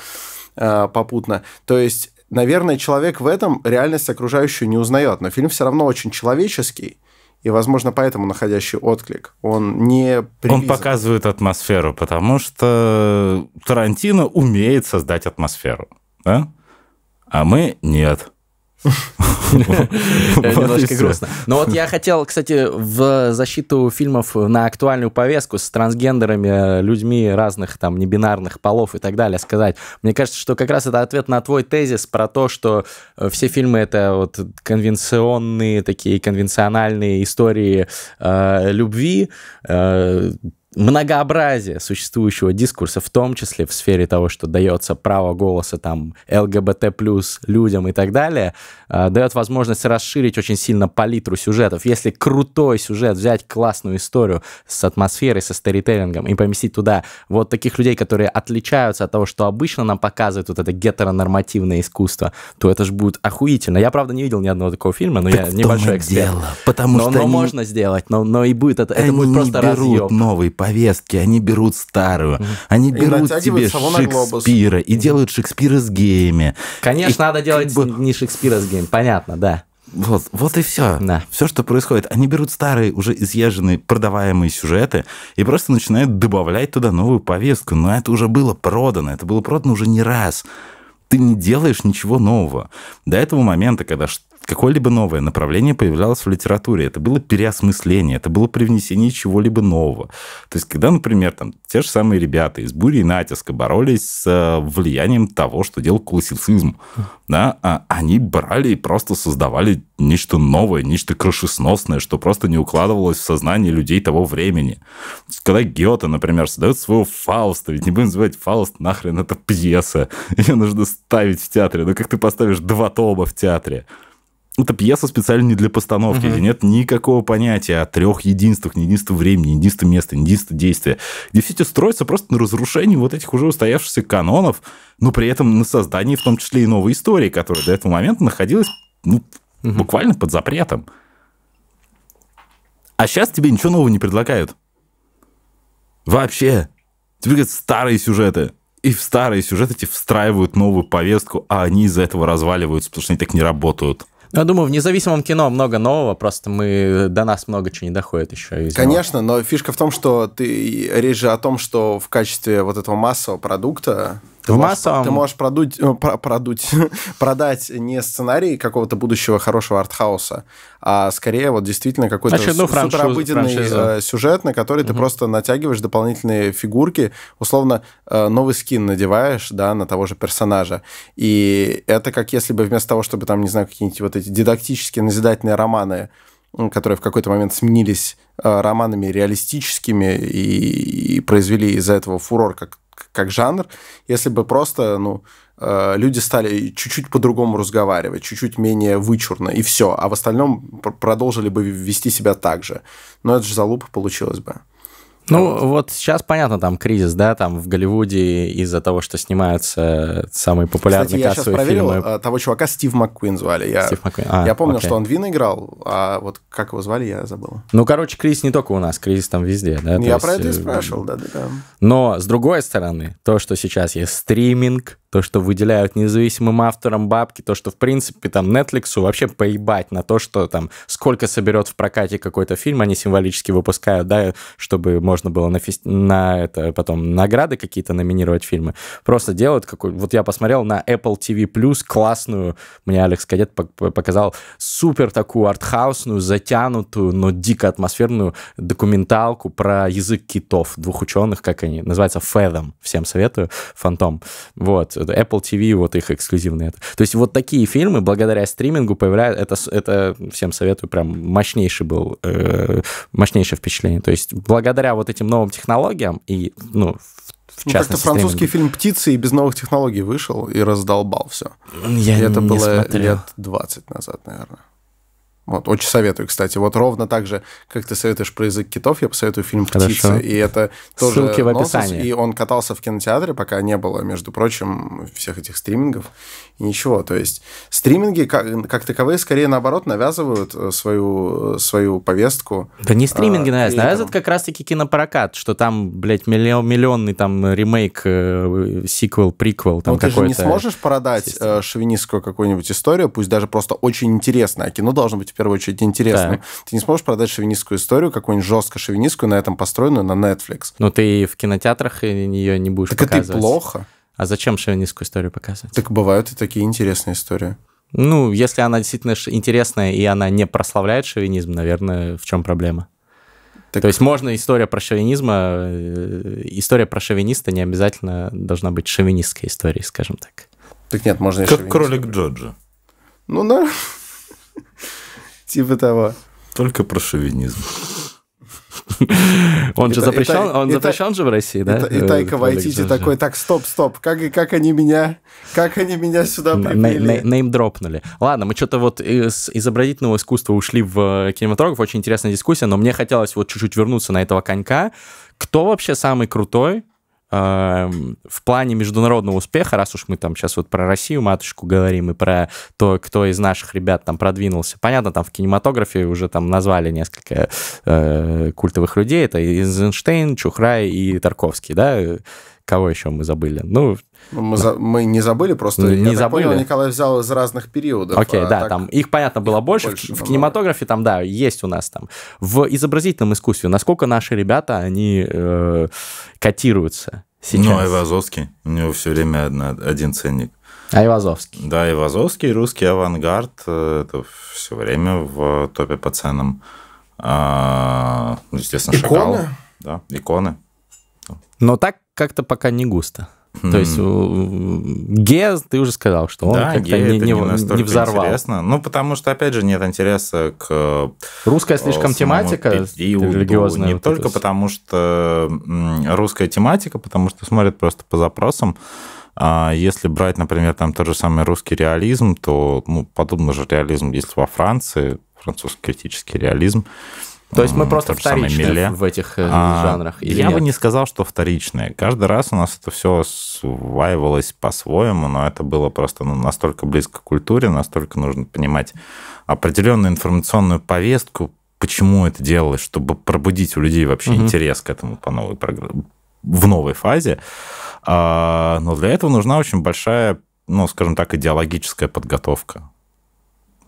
э, попутно. То есть, наверное, человек в этом реальность окружающую не узнает, но фильм все равно очень человеческий и, возможно, поэтому находящий отклик, он не привязан. Он показывает атмосферу, потому что Тарантино умеет создать атмосферу, да? А мы нет. Немножко грустно. Но вот я хотел, кстати, в защиту фильмов на актуальную повестку с трансгендерами, э, людьми разных там небинарных полов и так далее сказать. Мне кажется, что как раз это ответ на твой тезис про то, что э, все фильмы это вот конвенционные, такие конвенциональные истории э, любви, многообразие существующего дискурса, в том числе в сфере того, что дается право голоса там ЛГБТ плюс людям и так далее, э, дает возможность расширить очень сильно палитру сюжетов. Если крутой сюжет, взять классную историю с атмосферой, со старителлингом и поместить туда вот таких людей, которые отличаются от того, что обычно нам показывают вот это гетеронормативное искусство, то это же будет охуительно. Я, правда, не видел ни одного такого фильма, но так я небольшой эксперт. Дело, потому но, что но они... можно сделать, но, но и будет это, это будет просто разъем. новый повестки, они берут старую, они и берут тебе Шекспира и делают Шекспира с геями. Конечно, и, надо делать бы... не Шекспира с геями, понятно, да. Вот, вот и все. Да. Все, что происходит. Они берут старые, уже изъезженные, продаваемые сюжеты и просто начинают добавлять туда новую повестку. Но это уже было продано, это было продано уже не раз. Ты не делаешь ничего нового. До этого момента, когда какое-либо новое направление появлялось в литературе. Это было переосмысление, это было привнесение чего-либо нового. То есть, когда, например, там те же самые ребята из «Бури» и «Натиска» боролись с э, влиянием того, что делал классицизм, да, а они брали и просто создавали нечто новое, нечто крышесносное, что просто не укладывалось в сознание людей того времени. Когда Гёте, например, создает своего Фауста, ведь не будем называть Фауст, нахрен это пьеса, ее нужно ставить в театре. Ну как ты поставишь два тома в театре? это пьеса специально не для постановки, угу. где нет никакого понятия о трех единствах, не единство времени, единство места, не единство действия, где все это строится просто на разрушении вот этих уже устоявшихся канонов, но при этом на создании в том числе и новой истории, которая до этого момента находилась ну, угу. буквально под запретом. А сейчас тебе ничего нового не предлагают. Вообще. Тебе говорят старые сюжеты. И в старые сюжеты эти встраивают новую повестку, а они из-за этого разваливаются, потому что они так не работают. Я думаю, в независимом кино много нового, просто мы э, до нас много чего не доходит еще. Из Конечно, него. но фишка в том, что ты речь же о том, что в качестве вот этого массового продукта ты в можешь, массовом... Ты можешь продуть, э, про, продуть, продать не сценарий какого-то будущего хорошего артхауса, а скорее вот действительно какой-то Очередную с, франшиз, суперобыденный франшизу. Э, сюжет, на который ты просто натягиваешь дополнительные фигурки, условно э, новый скин надеваешь, да, на того же персонажа. И это как если бы вместо того, чтобы там, не знаю, какие-нибудь вот эти дидактические назидательные романы которые в какой-то момент сменились романами реалистическими и, и произвели из-за этого фурор, как как жанр, если бы просто, ну, э, люди стали чуть-чуть по-другому разговаривать, чуть-чуть менее вычурно, и все. А в остальном продолжили бы вести себя так же. Но это же залупа получилась бы. Ну, вот. вот сейчас понятно, там кризис, да, там в Голливуде из-за того, что снимаются самые популярные Кстати, я сейчас проверил, фильмы. А, того чувака Стив МакКуин звали. Я, Стив МакКуин. А, я помню, окей. что он Вин играл, а вот как его звали, я забыл. Ну, короче, кризис не только у нас, кризис там везде, да. Ну, я про это и э, спрашивал, да-да-да. Но, с другой стороны, то, что сейчас есть стриминг, то, что выделяют независимым авторам бабки, то, что, в принципе, там, Netflix вообще поебать на то, что там, сколько соберет в прокате какой-то фильм, они символически выпускают, да, чтобы можно было на, фест... на это потом награды какие-то номинировать фильмы. Просто делают какой... Вот я посмотрел на Apple TV+, классную, мне Алекс Кадет показал, супер такую артхаусную, затянутую, но дико атмосферную документалку про язык китов, двух ученых, как они, называется Fathom, всем советую, Фантом. Вот, Apple TV, вот их эксклюзивные. То есть вот такие фильмы благодаря стримингу появляются, это, это всем советую, прям мощнейший был, э, мощнейшее впечатление. То есть благодаря вот этим новым технологиям и, ну, в ну, как-то французский фильм «Птицы» и без новых технологий вышел и раздолбал все. Я и это было смотрел. лет 20 назад, наверное. Вот, очень советую, кстати. Вот ровно так же, как ты советуешь про язык китов, я посоветую фильм «Птицы». Хорошо. И это тоже Ссылки в описании. Нонсенс, и он катался в кинотеатре, пока не было, между прочим, всех этих стримингов ничего. То есть стриминги как, как таковые скорее наоборот навязывают э, свою, э, свою повестку. Да не стриминги а, навязывают, навязывают как раз-таки кинопрокат, что там, блядь, миллион, миллионный там ремейк, э, сиквел, приквел там ну, какой-то. ты же не сможешь продать э, шовинистскую какую-нибудь историю, пусть даже просто очень интересное. Кино должно быть в первую очередь интересным. Да. Ты не сможешь продать шовинистскую историю, какую-нибудь жестко шовинистскую, на этом построенную на Netflix. Но ты в кинотеатрах ее не будешь так показывать. Так это и плохо. А зачем шовинистскую историю показывать? Так бывают и такие интересные истории. Ну, если она действительно интересная и она не прославляет шовинизм, наверное, в чем проблема? Так... То есть можно история про шовинизма, э, история про шовиниста не обязательно должна быть шовинистской историей, скажем так. Так нет, можно и Как кролик Джорджа. Ну, да. типа того. Только про шовинизм. Он же запрещал, он запрещен же в России, да? И Тайка э, Вайтити такой, так, стоп, стоп, как, как они меня, как они меня сюда привели? Неймдропнули. Ладно, мы что-то вот из изобразительного искусства ушли в э, кинематограф, очень интересная дискуссия, но мне хотелось вот чуть-чуть вернуться на этого конька. Кто вообще самый крутой Эм, в плане международного успеха, раз уж мы там сейчас вот про Россию, матушку говорим, и про то, кто из наших ребят там продвинулся. Понятно, там в кинематографе уже там назвали несколько э, культовых людей. Это Эйзенштейн, Чухрай и Тарковский, да? Кого еще мы забыли? Ну, ну, мы, за... мы не забыли, просто, не я забыли. понял, Николай взял из разных периодов. Окей, а да, так... там их, понятно, было их больше. больше в, в кинематографе там, да, есть у нас там. В изобразительном искусстве, насколько наши ребята, они э, котируются сейчас? Ну, Айвазовский, у него все время одна, один ценник. Айвазовский. Да, Айвазовский, русский авангард, э, это все время в топе по ценам. А, естественно, иконы Шакал. Да, иконы. Но так как-то пока не густо. Mm. То есть Ге, ты уже сказал, что он да, как-то не, не, не, не взорвал. Интересно. Ну, потому что, опять же, нет интереса к... Русская э, слишком тематика периоду. религиозная. Не вот только это... потому, что русская тематика, потому что смотрят просто по запросам. А если брать, например, там тот же самый русский реализм, то ну, подобный же реализм есть во Франции, французский критический реализм. То есть мы просто вторичные в этих э, а, жанрах? я нет? бы не сказал, что вторичные. Каждый раз у нас это все сваивалось по-своему, но это было просто ну, настолько близко к культуре, настолько нужно понимать определенную информационную повестку, почему это делалось, чтобы пробудить у людей вообще угу. интерес к этому по новой программе в новой фазе. А, но для этого нужна очень большая, ну, скажем так, идеологическая подготовка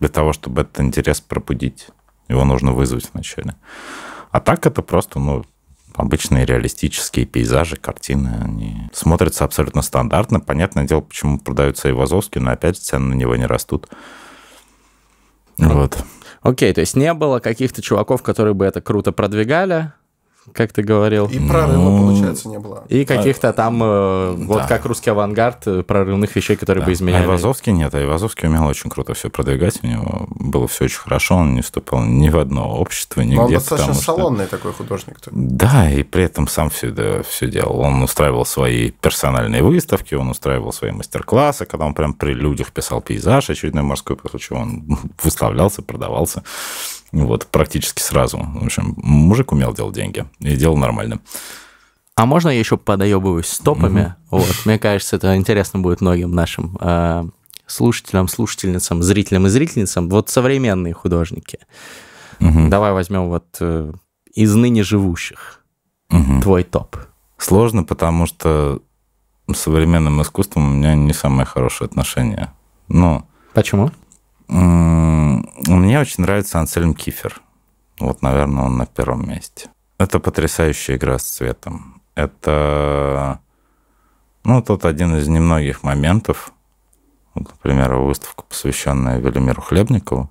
для того, чтобы этот интерес пробудить. Его нужно вызвать вначале. А так это просто, ну, обычные реалистические пейзажи, картины, они смотрятся абсолютно стандартно. Понятное дело, почему продаются и вазовские, но опять цены на него не растут. Ну, вот. Окей, okay, то есть не было каких-то чуваков, которые бы это круто продвигали, как ты говорил. И прорыва, ну, получается, не было. И каких-то там, э, да. вот как русский авангард, э, прорывных вещей, которые да. бы а изменяли. Айвазовский нет, Айвазовский умел очень круто все продвигать, у него было все очень хорошо, он не вступал ни в одно общество, ни Но он достаточно что... салонный такой художник. -то. Да, и при этом сам все, да, все делал. Он устраивал свои персональные выставки, он устраивал свои мастер-классы, когда он прям при людях писал пейзаж очередной морской, после чего он выставлялся, продавался. Вот, практически сразу. В общем, мужик умел делать деньги и делал нормально. А можно я еще подоебываюсь стопами? Mm-hmm. Вот, мне кажется, это интересно будет многим нашим э, слушателям, слушательницам, зрителям и зрительницам. Вот современные художники. mm Давай возьмем вот э, из ныне живущих mm твой топ. Сложно, потому что с современным искусством у меня не самые хорошие отношения. Но ну, Почему? Мне очень нравится Ансельм Кифер. Вот, наверное, он на первом месте. Это потрясающая игра с цветом. Это, ну, тот один из немногих моментов, вот, например, выставка, посвященная Велимиру Хлебникову,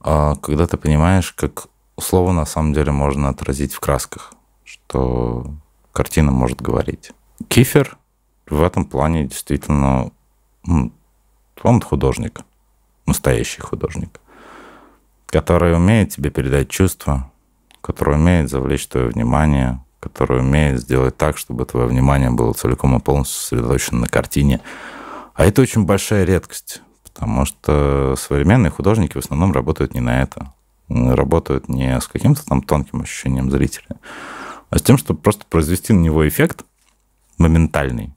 а, когда ты понимаешь, как слово на самом деле можно отразить в красках, что картина может говорить. Кифер в этом плане действительно, он художник настоящий художник, который умеет тебе передать чувства, который умеет завлечь твое внимание, который умеет сделать так, чтобы твое внимание было целиком и полностью сосредоточено на картине. А это очень большая редкость, потому что современные художники в основном работают не на это. Работают не с каким-то там тонким ощущением зрителя, а с тем, чтобы просто произвести на него эффект моментальный,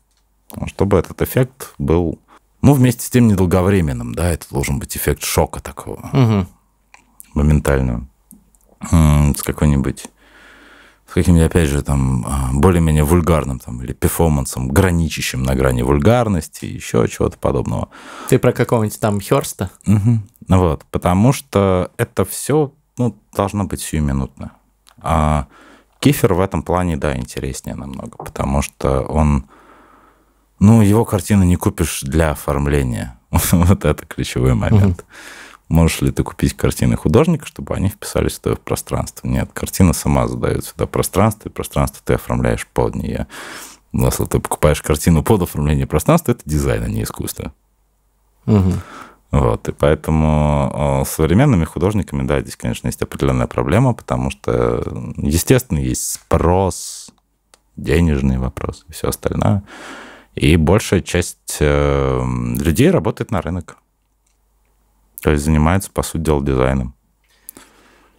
чтобы этот эффект был ну, вместе с тем недолговременным, да, это должен быть эффект шока такого. Угу. Моментального. С какой-нибудь с каким-нибудь, опять же, там, а, более-менее вульгарным там, или перформансом, граничащим на грани вульгарности, еще чего-то подобного. Ты про какого-нибудь там Хёрста? Угу. Вот, потому что это все ну, должно быть сиюминутно. А Кефир в этом плане, да, интереснее намного, потому что он ну, его картины не купишь для оформления. вот это ключевой момент. Можешь ли ты купить картины художника, чтобы они вписались в твое пространство? Нет, картина сама задает сюда пространство, и пространство ты оформляешь под нее. Если ты покупаешь картину под оформление пространства, это дизайн, а не искусство. Угу. Вот, и поэтому э, с современными художниками, да, здесь, конечно, есть определенная проблема, потому что, естественно, есть спрос, денежный вопрос и все остальное. И большая часть э, людей работает на рынок. То есть занимается, по сути дела, дизайном.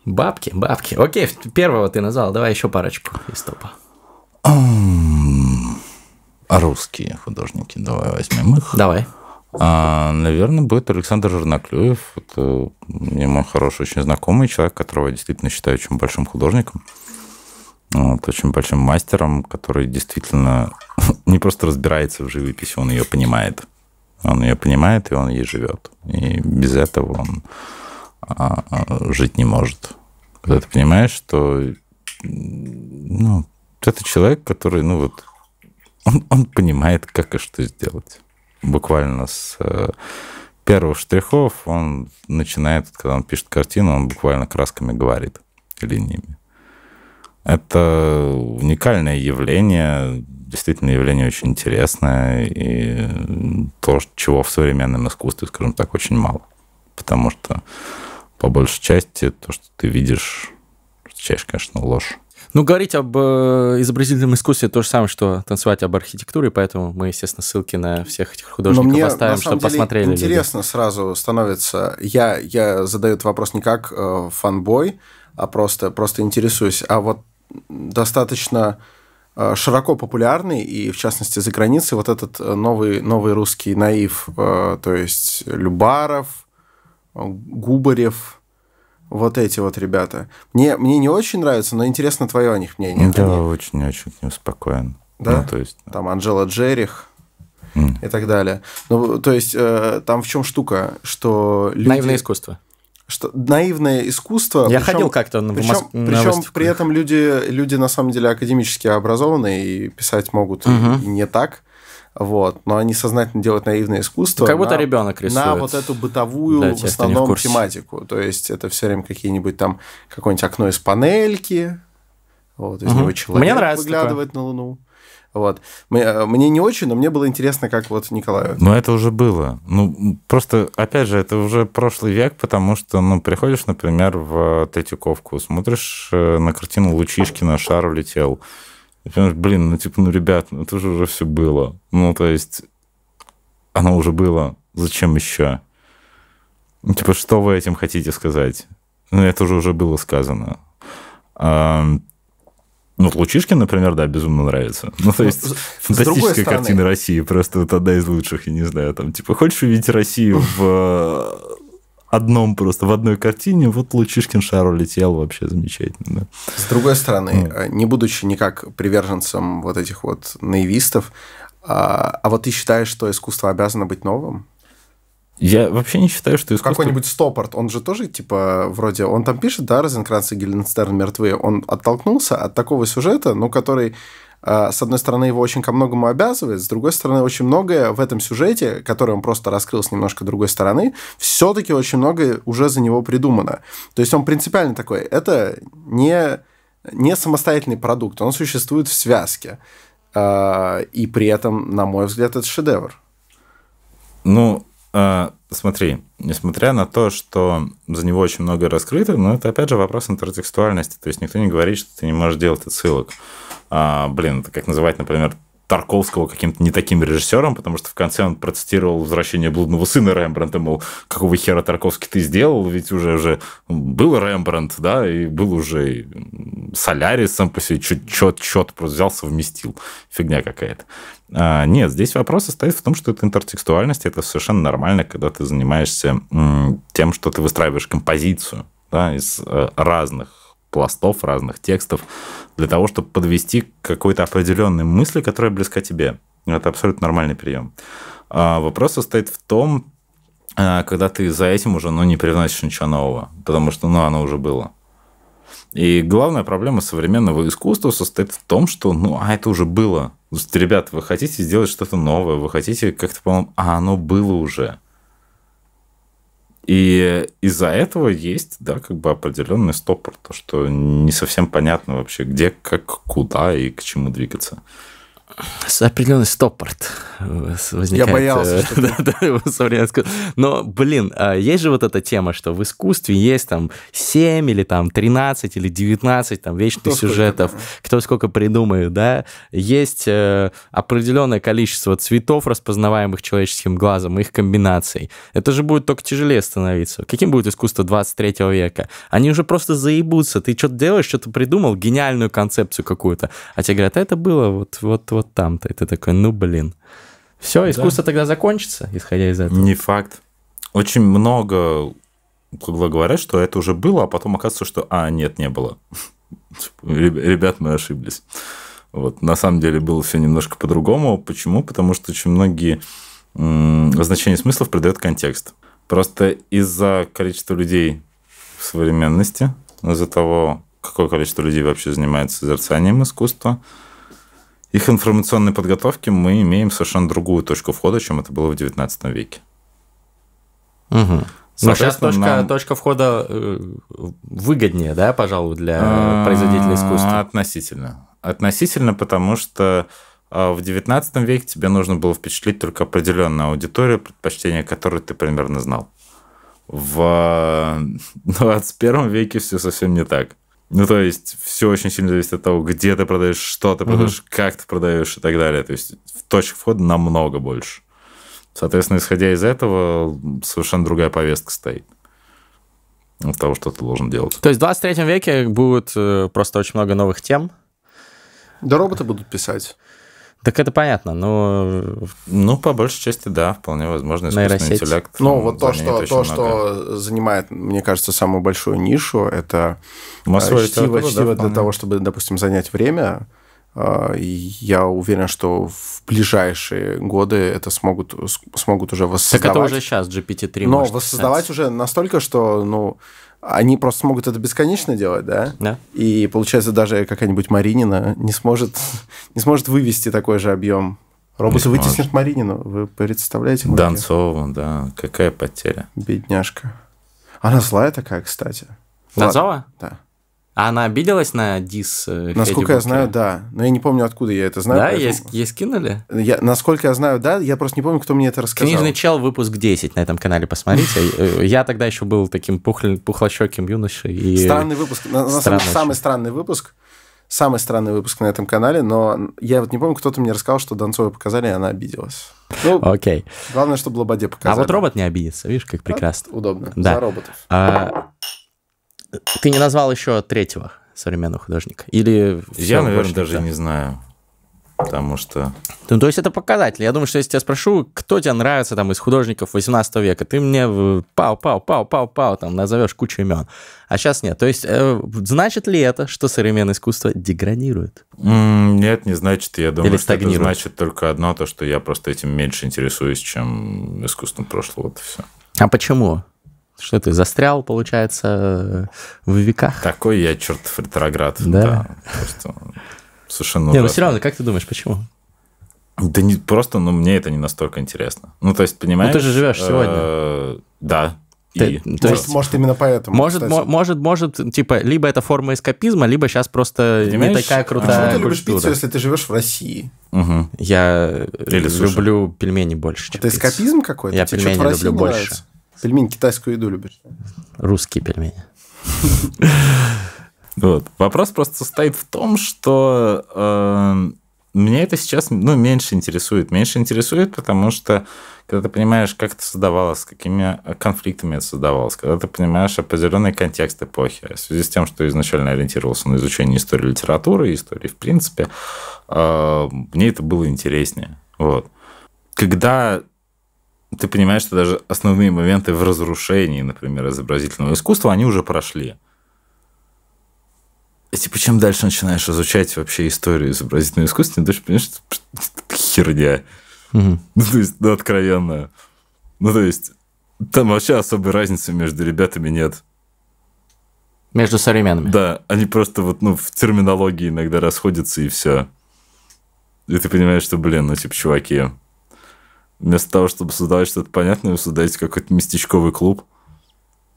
Бабки, бабки. Окей, первого ты назвал, давай еще парочку из топа. Русские художники, давай возьмем их. Давай. А, наверное, будет Александр Жирноклюев. Это мне мой хороший, очень знакомый человек, которого я действительно считаю очень большим художником. Вот, очень большим мастером, который действительно не просто разбирается в живописи, он ее понимает. Он ее понимает, и он ей живет. И без этого он а, а, жить не может. Когда ты понимаешь, что ну, это человек, который, ну вот, он, он понимает, как и что сделать. Буквально с э, первых штрихов он начинает, когда он пишет картину, он буквально красками говорит линиями. Это уникальное явление, действительно явление очень интересное, и то, чего в современном искусстве, скажем так, очень мало. Потому что по большей части то, что ты видишь, чаще, конечно, ложь. Ну, говорить об э, изобразительном искусстве то же самое, что танцевать об архитектуре, поэтому мы, естественно, ссылки на всех этих художников Но мне, поставим, чтобы деле, посмотрели. Интересно люди. сразу становится. Я, я задаю этот вопрос не как э, фанбой, а просто, просто интересуюсь. А вот достаточно э, широко популярный, и в частности за границей вот этот э, новый, новый русский наив, э, то есть Любаров, Губарев, вот эти вот ребята. Мне, мне не очень нравится, но интересно твое о них мнение. Да, Они... очень-очень не успокоен. Да? Ну, то есть... Там Анжела Джерих mm. и так далее. Ну, то есть там в чем штука, что люди... Наивное искусство что наивное искусство. Я причем, ходил как-то на причем, Моск... причем на при этом люди, люди на самом деле академически образованные и писать могут угу. не так. Вот, но они сознательно делают наивное искусство. Ну, как будто ребенок рисует. На вот эту бытовую да, в основном в тематику. То есть это все время какие-нибудь там какое-нибудь окно из панельки, вот, из угу. него человек Мне нравится выглядывает такое. на Луну. Вот. Э, мне не очень, но мне было интересно, как вот Николаю. Но это уже было. Ну, просто, опять же, это уже прошлый век, потому что, ну, приходишь, например, в э, Третьяковку, смотришь э, на картину Лучишкина «Шар влетел». И блин, ну, типа, ну, ребят, ну, это же уже все было. Ну, то есть, оно уже было. Зачем еще? Ну, типа, что вы этим хотите сказать? Ну, это уже уже было сказано. Ну, Лучишкин, например, да, безумно нравится. Ну, то ну, есть, фантастическая стороны... картина России, просто вот одна из лучших, я не знаю, там, типа, хочешь увидеть Россию в э, одном просто, в одной картине, вот Лучишкин шару летел вообще замечательно. С другой стороны, ну. э, не будучи никак приверженцем вот этих вот наивистов, а, а вот ты считаешь, что искусство обязано быть новым? Я вообще не считаю, что искусство... Какой-нибудь Стоппорт, он же тоже, типа, вроде... Он там пишет, да, Розенкранц и Геленстерн мертвы. Он оттолкнулся от такого сюжета, ну, который э, с одной стороны, его очень ко многому обязывает, с другой стороны, очень многое в этом сюжете, который он просто раскрыл с немножко другой стороны, все-таки очень многое уже за него придумано. То есть он принципиально такой, это не, не самостоятельный продукт, он существует в связке. Э, и при этом, на мой взгляд, это шедевр. Ну, а, смотри, несмотря на то, что за него очень много раскрыто, но это опять же вопрос интертекстуальности. То есть никто не говорит, что ты не можешь делать отсылок. А, блин, это как называть, например, Тарковского каким-то не таким режиссером, потому что в конце он процитировал «Возвращение блудного сына» Рембрандта, мол, какого хера Тарковский ты сделал, ведь уже, уже был Рембрандт, да, и был уже Солярис сам по себе, чет-чет просто взялся вместил Фигня какая-то. А, нет, здесь вопрос состоит в том, что это интертекстуальность, это совершенно нормально, когда ты занимаешься тем, что ты выстраиваешь композицию да, из э, разных пластов, разных текстов, для того, чтобы подвести к какой-то определенной мысли, которая близка тебе. Это абсолютно нормальный прием. А вопрос состоит в том, а, когда ты за этим уже ну, не привносишь ничего нового, потому что ну, оно уже было. И главная проблема современного искусства состоит в том, что ну, а это уже было. Ребят, вы хотите сделать что-то новое, вы хотите как-то, по-моему, а оно было уже. И из-за этого есть, да, как бы определенный стопор, то, что не совсем понятно вообще, где, как, куда и к чему двигаться определенный стопорт э, возникает. Я боялся, э, что Но, блин, а есть же вот эта тема, что в искусстве есть там 7 или там 13 или 19 там вечных сюжетов, кто сколько придумает, да. Есть э, определенное количество цветов, распознаваемых человеческим глазом, их комбинаций. Это же будет только тяжелее становиться. Каким будет искусство 23 века? Они уже просто заебутся. Ты что-то делаешь, что-то придумал, гениальную концепцию какую-то. А тебе говорят, это было вот, вот, вот вот там-то. И ты такой, ну блин. Все, искусство да. тогда закончится, исходя из этого. Не факт. Очень много кругло говорят, что это уже было, а потом оказывается, что а, нет, не было. Ребят, мы ошиблись. Вот. На самом деле было все немножко по-другому. Почему? Потому что очень многие значения смыслов придают контекст. Просто из-за количества людей в современности, из-за того, какое количество людей вообще занимается созерцанием искусства, их информационной подготовки мы имеем совершенно другую точку входа, чем это было в 19 веке. Угу. Но сейчас точка, нам... точка входа э, выгоднее, да, пожалуй, для а, производителя искусства? Относительно. Относительно, потому что а, в 19 веке тебе нужно было впечатлить только определенную аудиторию, предпочтение которой ты примерно знал. В 21 э, веке все совсем не так. Ну, то есть, все очень сильно зависит от того, где ты продаешь, что ты продаешь, угу. как ты продаешь и так далее. То есть, точек входа намного больше. Соответственно, исходя из этого, совершенно другая повестка стоит от того, что ты должен делать. То есть в 23 веке будет э, просто очень много новых тем. Да роботы будут писать. Так это понятно, но... Ну, по большей части, да, вполне возможно, искусственный Нейросеть. интеллект. Ну, вот то, что, то что занимает, мне кажется, самую большую нишу, это э, Массовая чтиво, чтиво да, для того, чтобы, допустим, занять время. Э, я уверен, что в ближайшие годы это смогут, смогут уже воссоздавать. Так это уже сейчас GPT-3 Но воссоздавать стать. уже настолько, что, ну, они просто смогут это бесконечно делать, да? Да. И получается, даже какая-нибудь Маринина не сможет, не сможет вывести такой же объем. Роботы не вытеснят сможет. Маринину, вы представляете? Мужики? Донцову, да. Какая потеря. Бедняжка. Она злая такая, кстати. Донцова? Да. А она обиделась на дис? Э, насколько я знаю, да. Но я не помню, откуда я это знаю. Да, поэтому... ей, ей скинули? Я, насколько я знаю, да. Я просто не помню, кто мне это рассказал. Книжный чел, выпуск 10 на этом канале, посмотрите. Э, я тогда еще был таким пухлощеким юношей. Странный выпуск. На, самом деле, самый странный выпуск. Самый странный выпуск на этом канале, но я вот не помню, кто-то мне рассказал, что Донцовой показали, и она обиделась. Ну, Окей. Главное, чтобы Лободе показали. А вот робот не обидится, видишь, как прекрасно. А, удобно. Да. За роботов. А... Ты не назвал еще третьего современного художника? Или я, наверное, даже не знаю. Потому что... Ну, то есть это показатель. Я думаю, что если я спрошу, кто тебе нравится там из художников 18 века, ты мне пау-пау-пау-пау-пау там назовешь кучу имен. А сейчас нет. То есть э, значит ли это, что современное искусство деградирует? Mm, нет, не значит. Я думаю, Или что это значит только одно, то, что я просто этим меньше интересуюсь, чем искусством прошлого. Вот и все. А почему? Что ты, застрял, получается, в веках? Такой я, черт, ретроград. Да? да просто совершенно Не, ужасно. ну все равно, как ты думаешь, почему? Да не просто, ну мне это не настолько интересно. Ну то есть, понимаешь... Ну ты же живешь э, сегодня. Да. Ты, и... то может, есть, может, именно поэтому. Может, мо- может, может, типа, либо это форма эскапизма, либо сейчас просто Понимаешь? не такая а крутая Почему а ты любишь пиццу, если ты живешь в России? Угу. Я Или люблю суши. пельмени больше, чем Это пиццу. эскапизм какой-то? Я Тебе пельмени люблю больше. Нравится? Пельмень, китайскую еду любишь? Русские пельмени. Вот. Вопрос просто состоит в том, что э, меня это сейчас ну, меньше интересует. Меньше интересует, потому что когда ты понимаешь, как это создавалось, с какими конфликтами это создавалось, когда ты понимаешь определенный контекст эпохи, в связи с тем, что изначально ориентировался на изучение истории литературы истории в принципе, э, мне это было интереснее. Вот. Когда ты понимаешь, что даже основные моменты в разрушении, например, изобразительного искусства, они уже прошли. И типа, чем дальше начинаешь изучать вообще историю изобразительного искусства, ты дальше понимаешь, что херня. Ну, то есть, ну, откровенно. Ну, то есть, там вообще особой разницы между ребятами нет. Между современными. Да, они просто вот, ну, в терминологии иногда расходятся и все. И ты понимаешь, что, блин, ну, типа, чуваки, вместо того, чтобы создавать что-то понятное, вы создаете какой-то местечковый клуб,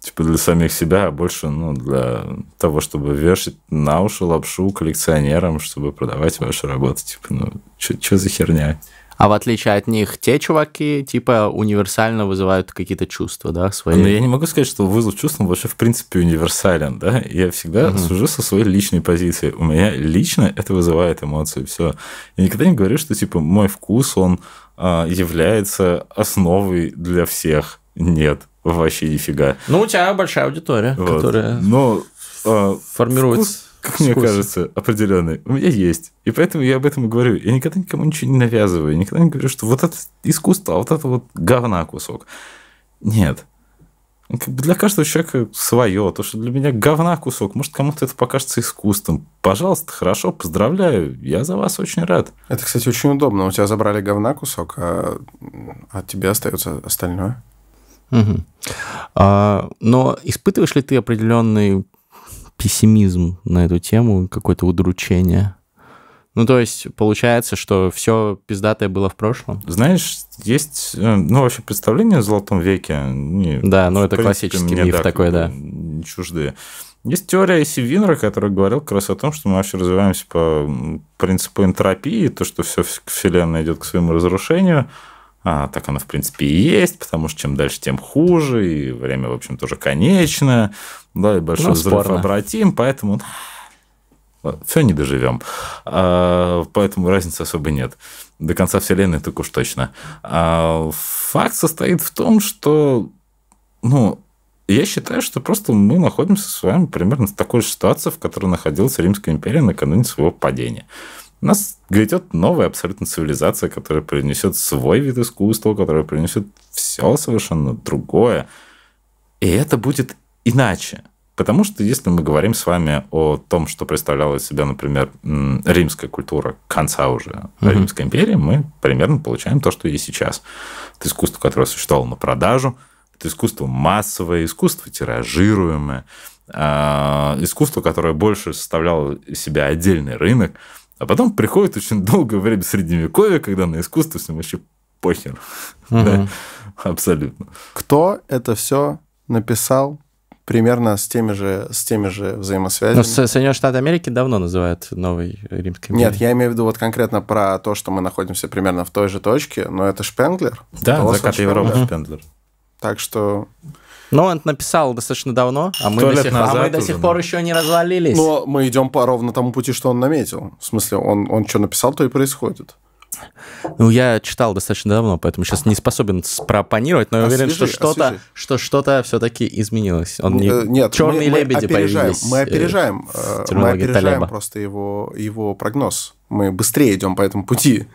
типа для самих себя, а больше, ну, для того, чтобы вешать на уши лапшу коллекционерам, чтобы продавать вашу работу, Типа, ну, что за херня? А в отличие от них, те чуваки, типа, универсально вызывают какие-то чувства, да, свои? Ну, я не могу сказать, что вызов чувств вообще, в принципе, универсален, да? Я всегда угу. сужу со своей личной позиции. У меня лично это вызывает эмоции, все. Я никогда не говорю, что, типа, мой вкус, он а, является основой для всех. Нет, вообще нифига. Ну, у тебя большая аудитория, вот. которая Но, э, Вкус, как вкус. мне кажется, определенный. У меня есть. И поэтому я об этом и говорю. Я никогда никому ничего не навязываю. Я никогда не говорю, что вот это искусство, а вот это вот говна кусок. Нет. Ну, как бы для каждого человека свое. То, что для меня говна кусок, может, кому-то это покажется искусством. Пожалуйста, хорошо, поздравляю, я за вас очень рад. Это, кстати, очень удобно. У тебя забрали говна кусок, а от а тебя остается остальное. Угу. А, но испытываешь ли ты определенный пессимизм на эту тему, какое-то удручение? Ну, то есть, получается, что все пиздатое было в прошлом. Знаешь, есть, э, ну, вообще представление о золотом веке. Не, да, ну, это принципе, классический мне, миф да, такой, да. чуждые. Есть теория Эсси Винера, которая говорила как раз о том, что мы вообще развиваемся по принципу энтропии, то, что все Вселенная идет к своему разрушению. А, так оно, в принципе, и есть, потому что чем дальше, тем хуже, и время, в общем, тоже конечное. Да, и большой ну, взрыв спорно. обратим, поэтому Э, все не доживем. А, поэтому разницы особо нет. До конца Вселенной так уж точно. А, факт состоит в том, что ну, я считаю, что просто мы находимся с вами примерно в такой же ситуации, в которой находилась Римская империя накануне своего падения. У Нас грядет новая абсолютно цивилизация, которая принесет свой вид искусства, которая принесет все совершенно другое. И это будет иначе. Потому что если мы говорим с вами о том, что представляла из себя, например, римская культура конца уже угу. Римской империи, мы примерно получаем то, что есть сейчас. Это искусство, которое существовало на продажу, это искусство массовое, искусство тиражируемое, а, искусство, которое больше составляло из себя отдельный рынок. А потом приходит очень долгое время средневековье, когда на искусство всем вообще похер. Угу. да? Абсолютно. Кто это все написал примерно с теми же, с теми же взаимосвязями. Но Соединенные Штаты Америки давно называют новой Римской империей. Нет, я имею в виду вот конкретно про то, что мы находимся примерно в той же точке, но это Шпенглер. Да, это закат Европы Шпенглер. Так что... Но он написал достаточно давно, а мы, а до сих, назад а мы до сих пор да. еще не развалились. Но мы идем по ровно тому пути, что он наметил. В смысле, он, он что написал, то и происходит. Ну, я читал достаточно давно, поэтому сейчас не способен пропонировать, но я освежи, уверен, что что-то, что что-то все-таки изменилось. Он э, не... Нет, черные мы, лебеди мы опережаем, появились. Мы э, опережаем, э, мы опережаем Талеба. просто его, его прогноз мы быстрее идем по этому пути.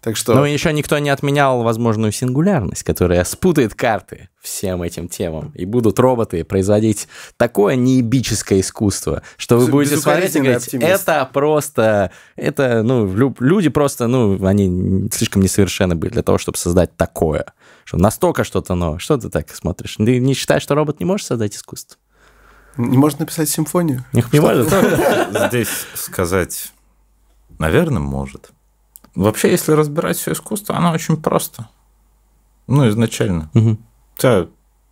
Так что... Но еще никто не отменял возможную сингулярность, которая спутает карты всем этим темам. И будут роботы производить такое неебическое искусство, что вы будете смотреть и говорить, оптимист. это просто... Это, ну, люди просто, ну, они слишком несовершенны были для того, чтобы создать такое. Что настолько что-то новое. Что ты так смотришь? Ты не считаешь, что робот не может создать искусство? Не может написать симфонию. Не, не может. Здесь сказать Наверное, может. Вообще, если разбирать все искусство, оно очень просто. Ну, изначально. Угу. У тебя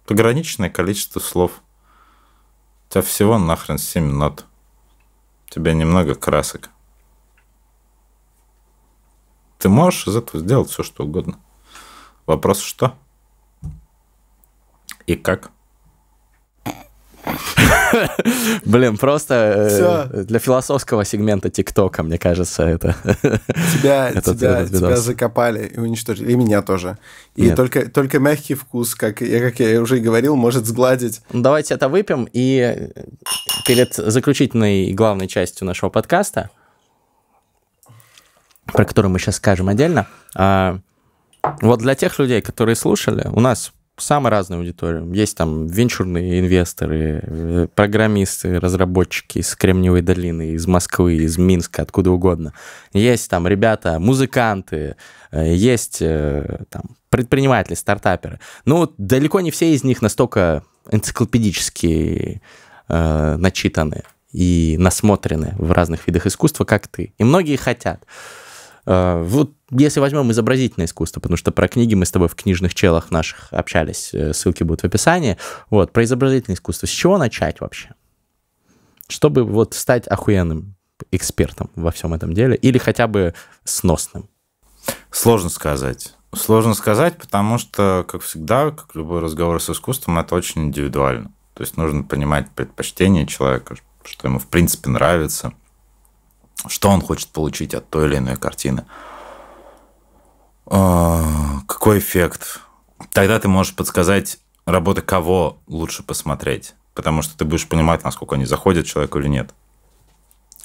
ограниченное количество слов. У тебя всего нахрен 7 нот. У тебя немного красок. Ты можешь из этого сделать все, что угодно. Вопрос что? И как? Блин, просто э, для философского сегмента ТикТока, мне кажется, это... Тебя, тебя, тебя закопали и уничтожили, и меня тоже. И только, только мягкий вкус, как я, как я уже и говорил, может сгладить. Ну, давайте это выпьем, и э, перед заключительной и главной частью нашего подкаста, про который мы сейчас скажем отдельно, а, вот для тех людей, которые слушали, у нас самой разной аудитории. Есть там венчурные инвесторы, э, программисты, разработчики из Кремниевой долины, из Москвы, из Минска, откуда угодно. Есть там ребята, музыканты, э, есть э, там предприниматели, стартаперы. Но ну далеко не все из них настолько энциклопедически э, начитаны и насмотрены в разных видах искусства, как ты. И многие хотят. Э, вот если возьмем изобразительное искусство, потому что про книги мы с тобой в книжных челах наших общались, э, ссылки будут в описании. Вот, про изобразительное искусство. С чего начать вообще? Чтобы вот стать охуенным экспертом во всем этом деле или хотя бы сносным? Сложно сказать. Сложно сказать, потому что, как всегда, как любой разговор с искусством, это очень индивидуально. То есть нужно понимать предпочтения человека, что ему в принципе нравится – что он хочет получить от той или иной картины. А, какой эффект? Тогда ты можешь подсказать, работы кого лучше посмотреть, потому что ты будешь понимать, насколько они заходят человеку или нет.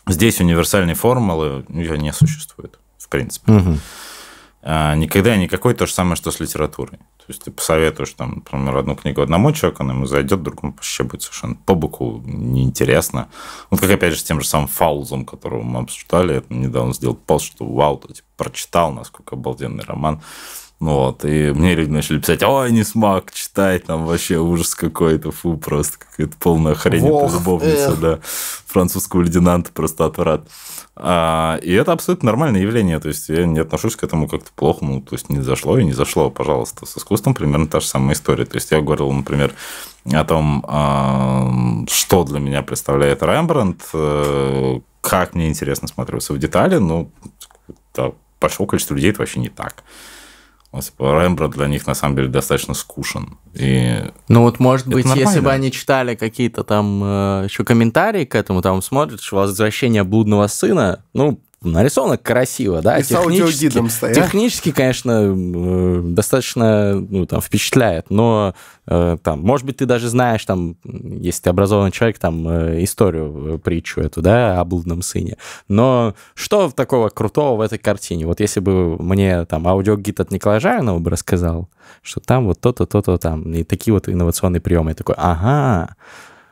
Здесь универсальной формулы ее не существует, в принципе. Угу. Никогда никакой то же самое, что с литературой. То есть ты посоветуешь, там, например, одну книгу одному человеку, она ему зайдет, другому вообще будет совершенно по боку неинтересно. Вот как, опять же, с тем же самым Фаузом, которого мы обсуждали, я недавно сделал пост, что вау, ты типа, прочитал, насколько обалденный роман. Ну вот, и мне люди начали писать, ой, не смог читать, там вообще ужас какой-то, фу, просто какая-то полная хрень, Вох, любовница, да, французского лейтенанта, просто отврат. А, и это абсолютно нормальное явление, то есть я не отношусь к этому как-то плохо, ну, то есть не зашло и не зашло, пожалуйста. С искусством примерно та же самая история, то есть я говорил, например, о том, а, что для меня представляет Рембрандт, э, как мне интересно смотрелся в детали, ну, большого количество людей это вообще не так. Рэмбро для них на самом деле достаточно скучен. И ну вот, может быть, нормально. если бы они читали какие-то там э, еще комментарии к этому, там смотрят, что возвращение блудного сына, ну, нарисовано красиво, да. И технически, с стоя. Технически, конечно, достаточно ну, там, впечатляет, но э, там, может быть, ты даже знаешь, там, если ты образованный человек, там, э, историю, э, притчу эту, да, о блудном сыне. Но что такого крутого в этой картине? Вот если бы мне там аудиогид от Николая Жаринова бы рассказал, что там вот то-то, то-то, там, и такие вот инновационные приемы. Я такой, ага,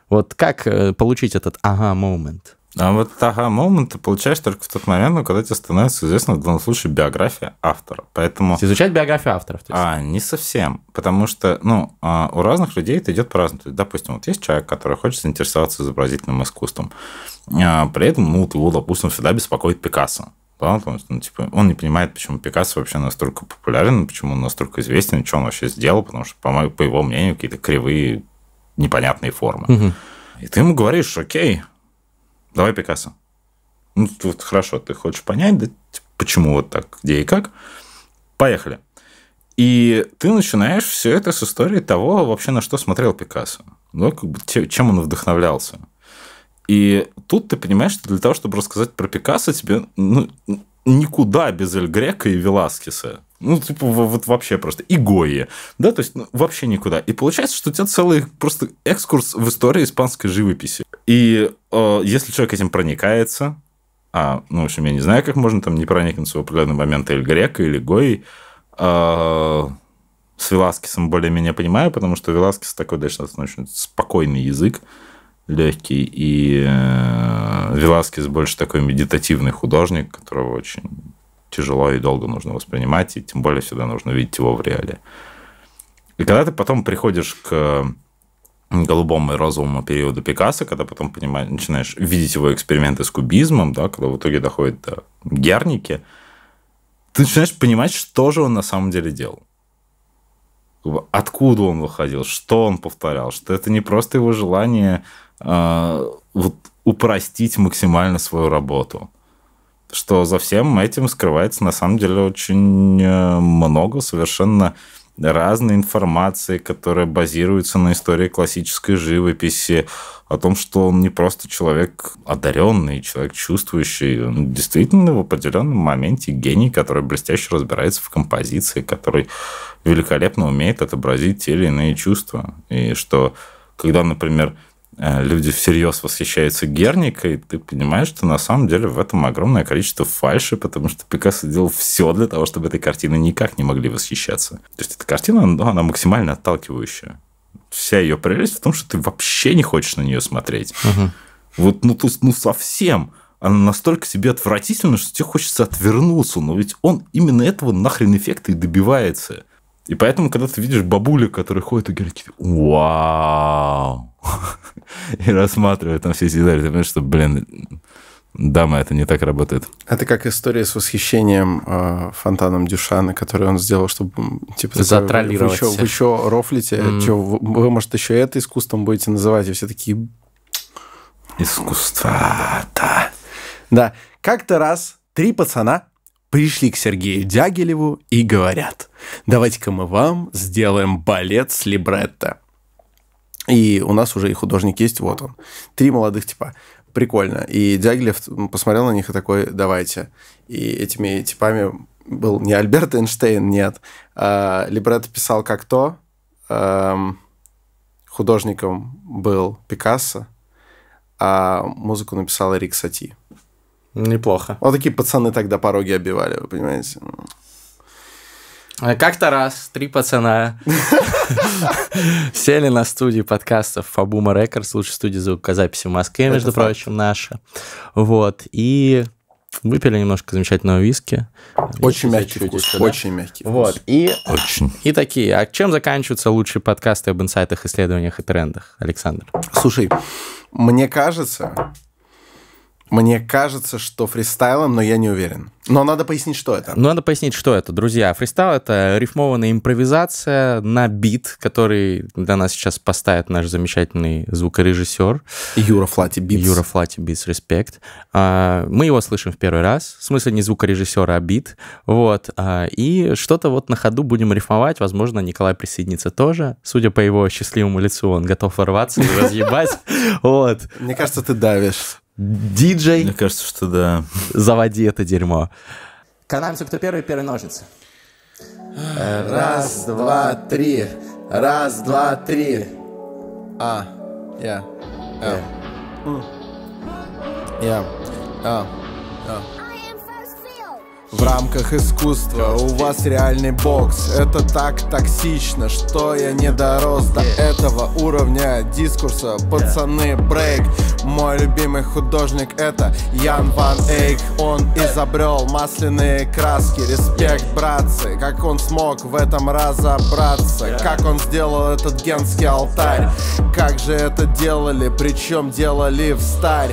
вот как получить этот ага-момент? А вот ага момента получаешь только в тот момент, ну, когда тебе становится известна в данном случае биография автора. Поэтому... Изучать биографию авторов? А, не совсем. Потому что, ну, а, у разных людей это идет по-разному. Допустим, вот есть человек, который хочет заинтересоваться изобразительным искусством. А, при этом, ну, вот его, допустим, всегда беспокоит Пикассо. Да, потому что, ну, типа, он не понимает, почему Пикассо вообще настолько популярен, почему он настолько известен, что он вообще сделал, потому что, по, моему, по его мнению, какие-то кривые, непонятные формы. Угу. И ты ему говоришь, окей, Давай Пикассо. Ну, вот хорошо, ты хочешь понять, да, типа, почему вот так, где и как. Поехали. И ты начинаешь все это с истории того, вообще на что смотрел Пикассо. Ну, как бы, чем он вдохновлялся. И тут ты понимаешь, что для того, чтобы рассказать про Пикассо, тебе ну, никуда без Эль Грека и Веласкеса. Ну, типа, вот вообще просто. И Гои. Да, то есть ну, вообще никуда. И получается, что у тебя целый просто экскурс в историю испанской живописи. И э, если человек этим проникается, а, ну, в общем, я не знаю, как можно там не проникнуться в определенный момент или грека, или гой, э, с Веласкесом более-менее понимаю, потому что Веласкес такой достаточно очень спокойный язык, легкий, и э, Веласкес больше такой медитативный художник, которого очень тяжело и долго нужно воспринимать, и тем более всегда нужно видеть его в реале. И когда ты потом приходишь к голубому и розовому периоду Пикассо, когда потом понимаешь, начинаешь видеть его эксперименты с кубизмом, да, когда в итоге доходит до Герники, ты начинаешь понимать, что же он на самом деле делал. Откуда он выходил, что он повторял, что это не просто его желание э, вот, упростить максимально свою работу что за всем этим скрывается на самом деле очень э, много совершенно разной информации, которая базируется на истории классической живописи, о том, что он не просто человек одаренный, человек чувствующий, он действительно в определенном моменте гений, который блестяще разбирается в композиции, который великолепно умеет отобразить те или иные чувства. И что, когда, например, Э, люди всерьез восхищаются Герникой, ты понимаешь, что на самом деле в этом огромное количество фальши, потому что Пикассо делал все для того, чтобы этой картиной никак не могли восхищаться. То есть эта картина, ну, она максимально отталкивающая. Вся ее прелесть в том, что ты вообще не хочешь на нее смотреть. Угу. Вот, ну, то есть, ну, совсем. Она настолько тебе отвратительна, что тебе хочется отвернуться. Но ведь он именно этого нахрен эффекта и добивается. И поэтому, когда ты видишь бабули, которые ходят и говорят, типа, вау, и рассматривает там все эти детали, ты понимаешь, что, блин, дама, это не так работает. Это как история с восхищением э, фонтаном Дюшана, который он сделал, чтобы типа затроллировать. Такое, вы, еще, вы еще рофлите, mm. что, вы, вы, может, еще это искусством будете называть, и все такие... Искусство, да. Да. Как-то раз три пацана пришли к Сергею Дягилеву и говорят, давайте-ка мы вам сделаем балет с либретто. И у нас уже и художник есть, вот он. Три молодых типа. Прикольно. И Дягилев посмотрел на них и такой, давайте. И этими типами был не Альберт Эйнштейн, нет. А, либретто писал как то. А, художником был Пикассо, а музыку написал Рик Сати. Неплохо. Вот такие пацаны тогда пороги обивали, вы понимаете. Э, Как-то раз три пацана сели на студии подкастов Фабума Рекордс, лучшая студия звукозаписи в Москве, между прочим, наша. Вот, и выпили немножко замечательного виски. Очень мягкий вкус, сюда. очень мягкий Вот, и, очень. и такие, а чем заканчиваются лучшие подкасты об инсайтах, исследованиях и трендах, Александр? Слушай, мне кажется, мне кажется, что фристайлом, но я не уверен. Но надо пояснить, что это. Но ну, надо пояснить, что это, друзья. Фристайл — это рифмованная импровизация на бит, который для нас сейчас поставит наш замечательный звукорежиссер. Юра Флати Битс. Юра Флати Битс, респект. А, мы его слышим в первый раз. В смысле не звукорежиссера, а бит. Вот. А, и что-то вот на ходу будем рифмовать. Возможно, Николай присоединится тоже. Судя по его счастливому лицу, он готов ворваться и разъебать. Вот. Мне кажется, ты давишь диджей. Мне кажется, что да. Заводи это дерьмо. Канадцы, кто первый, первый ножницы. Раз, два, три. Раз, два, три. А, я. Я. Э. Э. Я. А. а. В рамках искусства у вас реальный бокс Это так токсично, что я не дорос до этого уровня дискурса Пацаны, брейк Мой любимый художник это Ян Ван Эйк Он изобрел масляные краски Респект, братцы, как он смог в этом разобраться Как он сделал этот генский алтарь Как же это делали, причем делали в встарь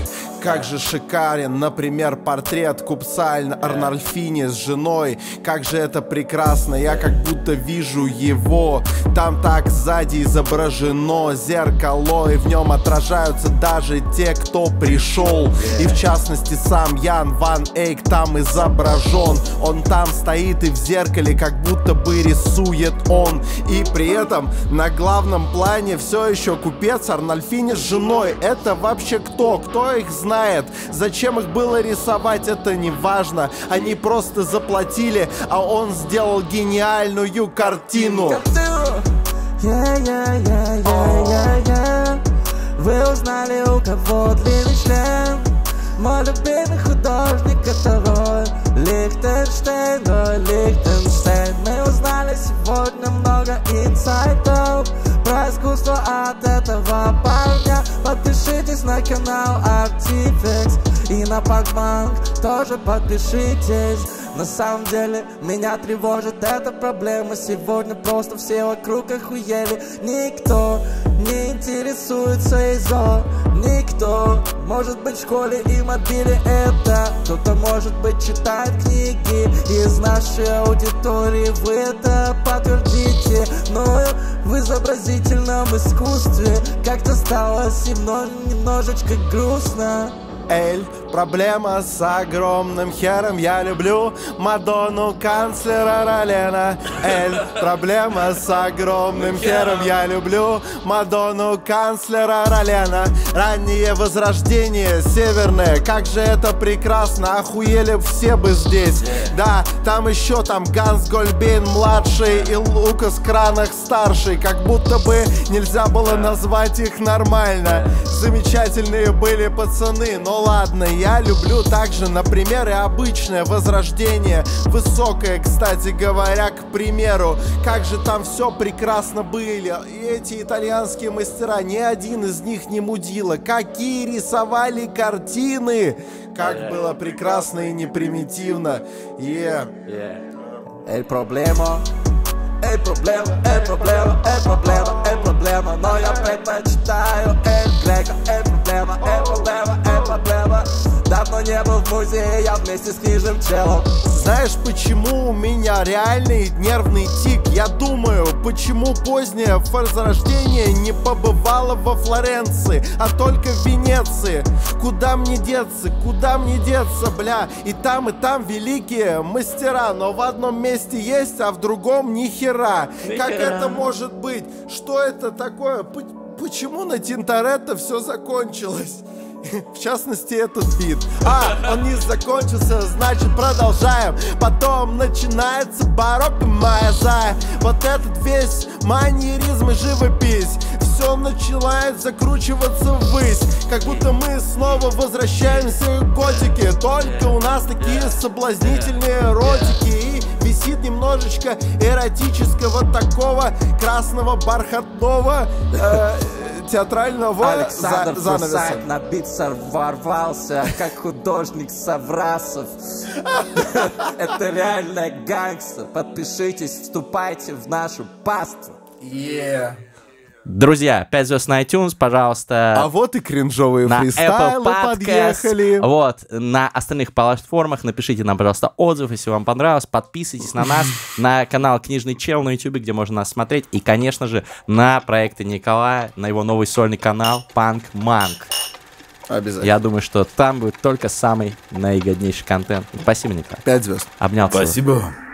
как же шикарен, например, портрет купца Арнольфини с женой. Как же это прекрасно, я как будто вижу его. Там так сзади изображено зеркало, и в нем отражаются даже те, кто пришел. И в частности сам Ян Ван Эйк там изображен. Он там стоит и в зеркале как будто бы рисует он. И при этом на главном плане все еще купец Арнольфини с женой. Это вообще кто? Кто их знает? знает. Зачем их было рисовать, это не важно. Они просто заплатили, а он сделал гениальную картину. Yeah, yeah, yeah, yeah, yeah. Вы узнали, у кого длинный член Мой любимый художник которой Лихтенштейн, ой, Лихтенштейн Мы узнали сегодня много инсайтов за искусство от этого парня Подпишитесь на канал Artifex И на Parkbank тоже подпишитесь на самом деле меня тревожит эта проблема Сегодня просто все вокруг охуели Никто не интересуется изо Никто Может быть в школе и мобили это Кто-то может быть читает книги Из нашей аудитории вы это подтвердите Но в изобразительном искусстве Как-то стало немножечко грустно Эль Проблема с огромным хером Я люблю Мадонну канцлера Ролена Эль Проблема с огромным хером Я люблю Мадонну канцлера Ролена Раннее возрождение северное Как же это прекрасно Охуели все бы здесь Да, там еще там Ганс Гольбейн младший И Лукас Кранах старший Как будто бы нельзя было назвать их нормально Замечательные были пацаны, но ну ладно, я люблю также, например, и обычное возрождение Высокое, кстати говоря, к примеру Как же там все прекрасно были И эти итальянские мастера, ни один из них не мудила Какие рисовали картины! Как было прекрасно и непримитивно Yeah, yeah. проблема, эй проблема, эй проблема, эй проблема, problema, el problema я предпочитаю El Greco, el проблема, э, проблема, э, проблема Давно не был в музее, я вместе с книжным челом Знаешь, почему у меня реальный нервный тик? Я думаю, почему позднее возрождение не побывало во Флоренции, а только в Венеции Куда мне деться, куда мне деться, бля И там, и там великие мастера Но в одном месте есть, а в другом ни хера Как это может быть? Что это такое? почему на Тинторетто все закончилось? В частности, этот бит А, он не закончился, значит продолжаем Потом начинается барокко, моя зая Вот этот весь маньеризм и живопись Все начинает закручиваться ввысь Как будто мы снова возвращаемся к готике Только у нас такие соблазнительные ротики и висит немножечко эротического такого красного бархатного э, театрального Александр за, занавеса. на бит ворвался, как художник Саврасов. Это реальная гангстер. Подпишитесь, вступайте в нашу пасту. Yeah. Друзья, 5 звезд на iTunes, пожалуйста. А вот и кринжовые на фристайлы Apple Podcast, подъехали. Вот, на остальных платформах напишите нам, пожалуйста, отзыв, если вам понравилось. Подписывайтесь на нас, на канал Книжный Чел на YouTube, где можно нас смотреть. И, конечно же, на проекты Николая, на его новый сольный канал Punk Monk. Обязательно. Я думаю, что там будет только самый наигоднейший контент. Спасибо, Николай. Пять звезд. Обнял. Спасибо. Целую.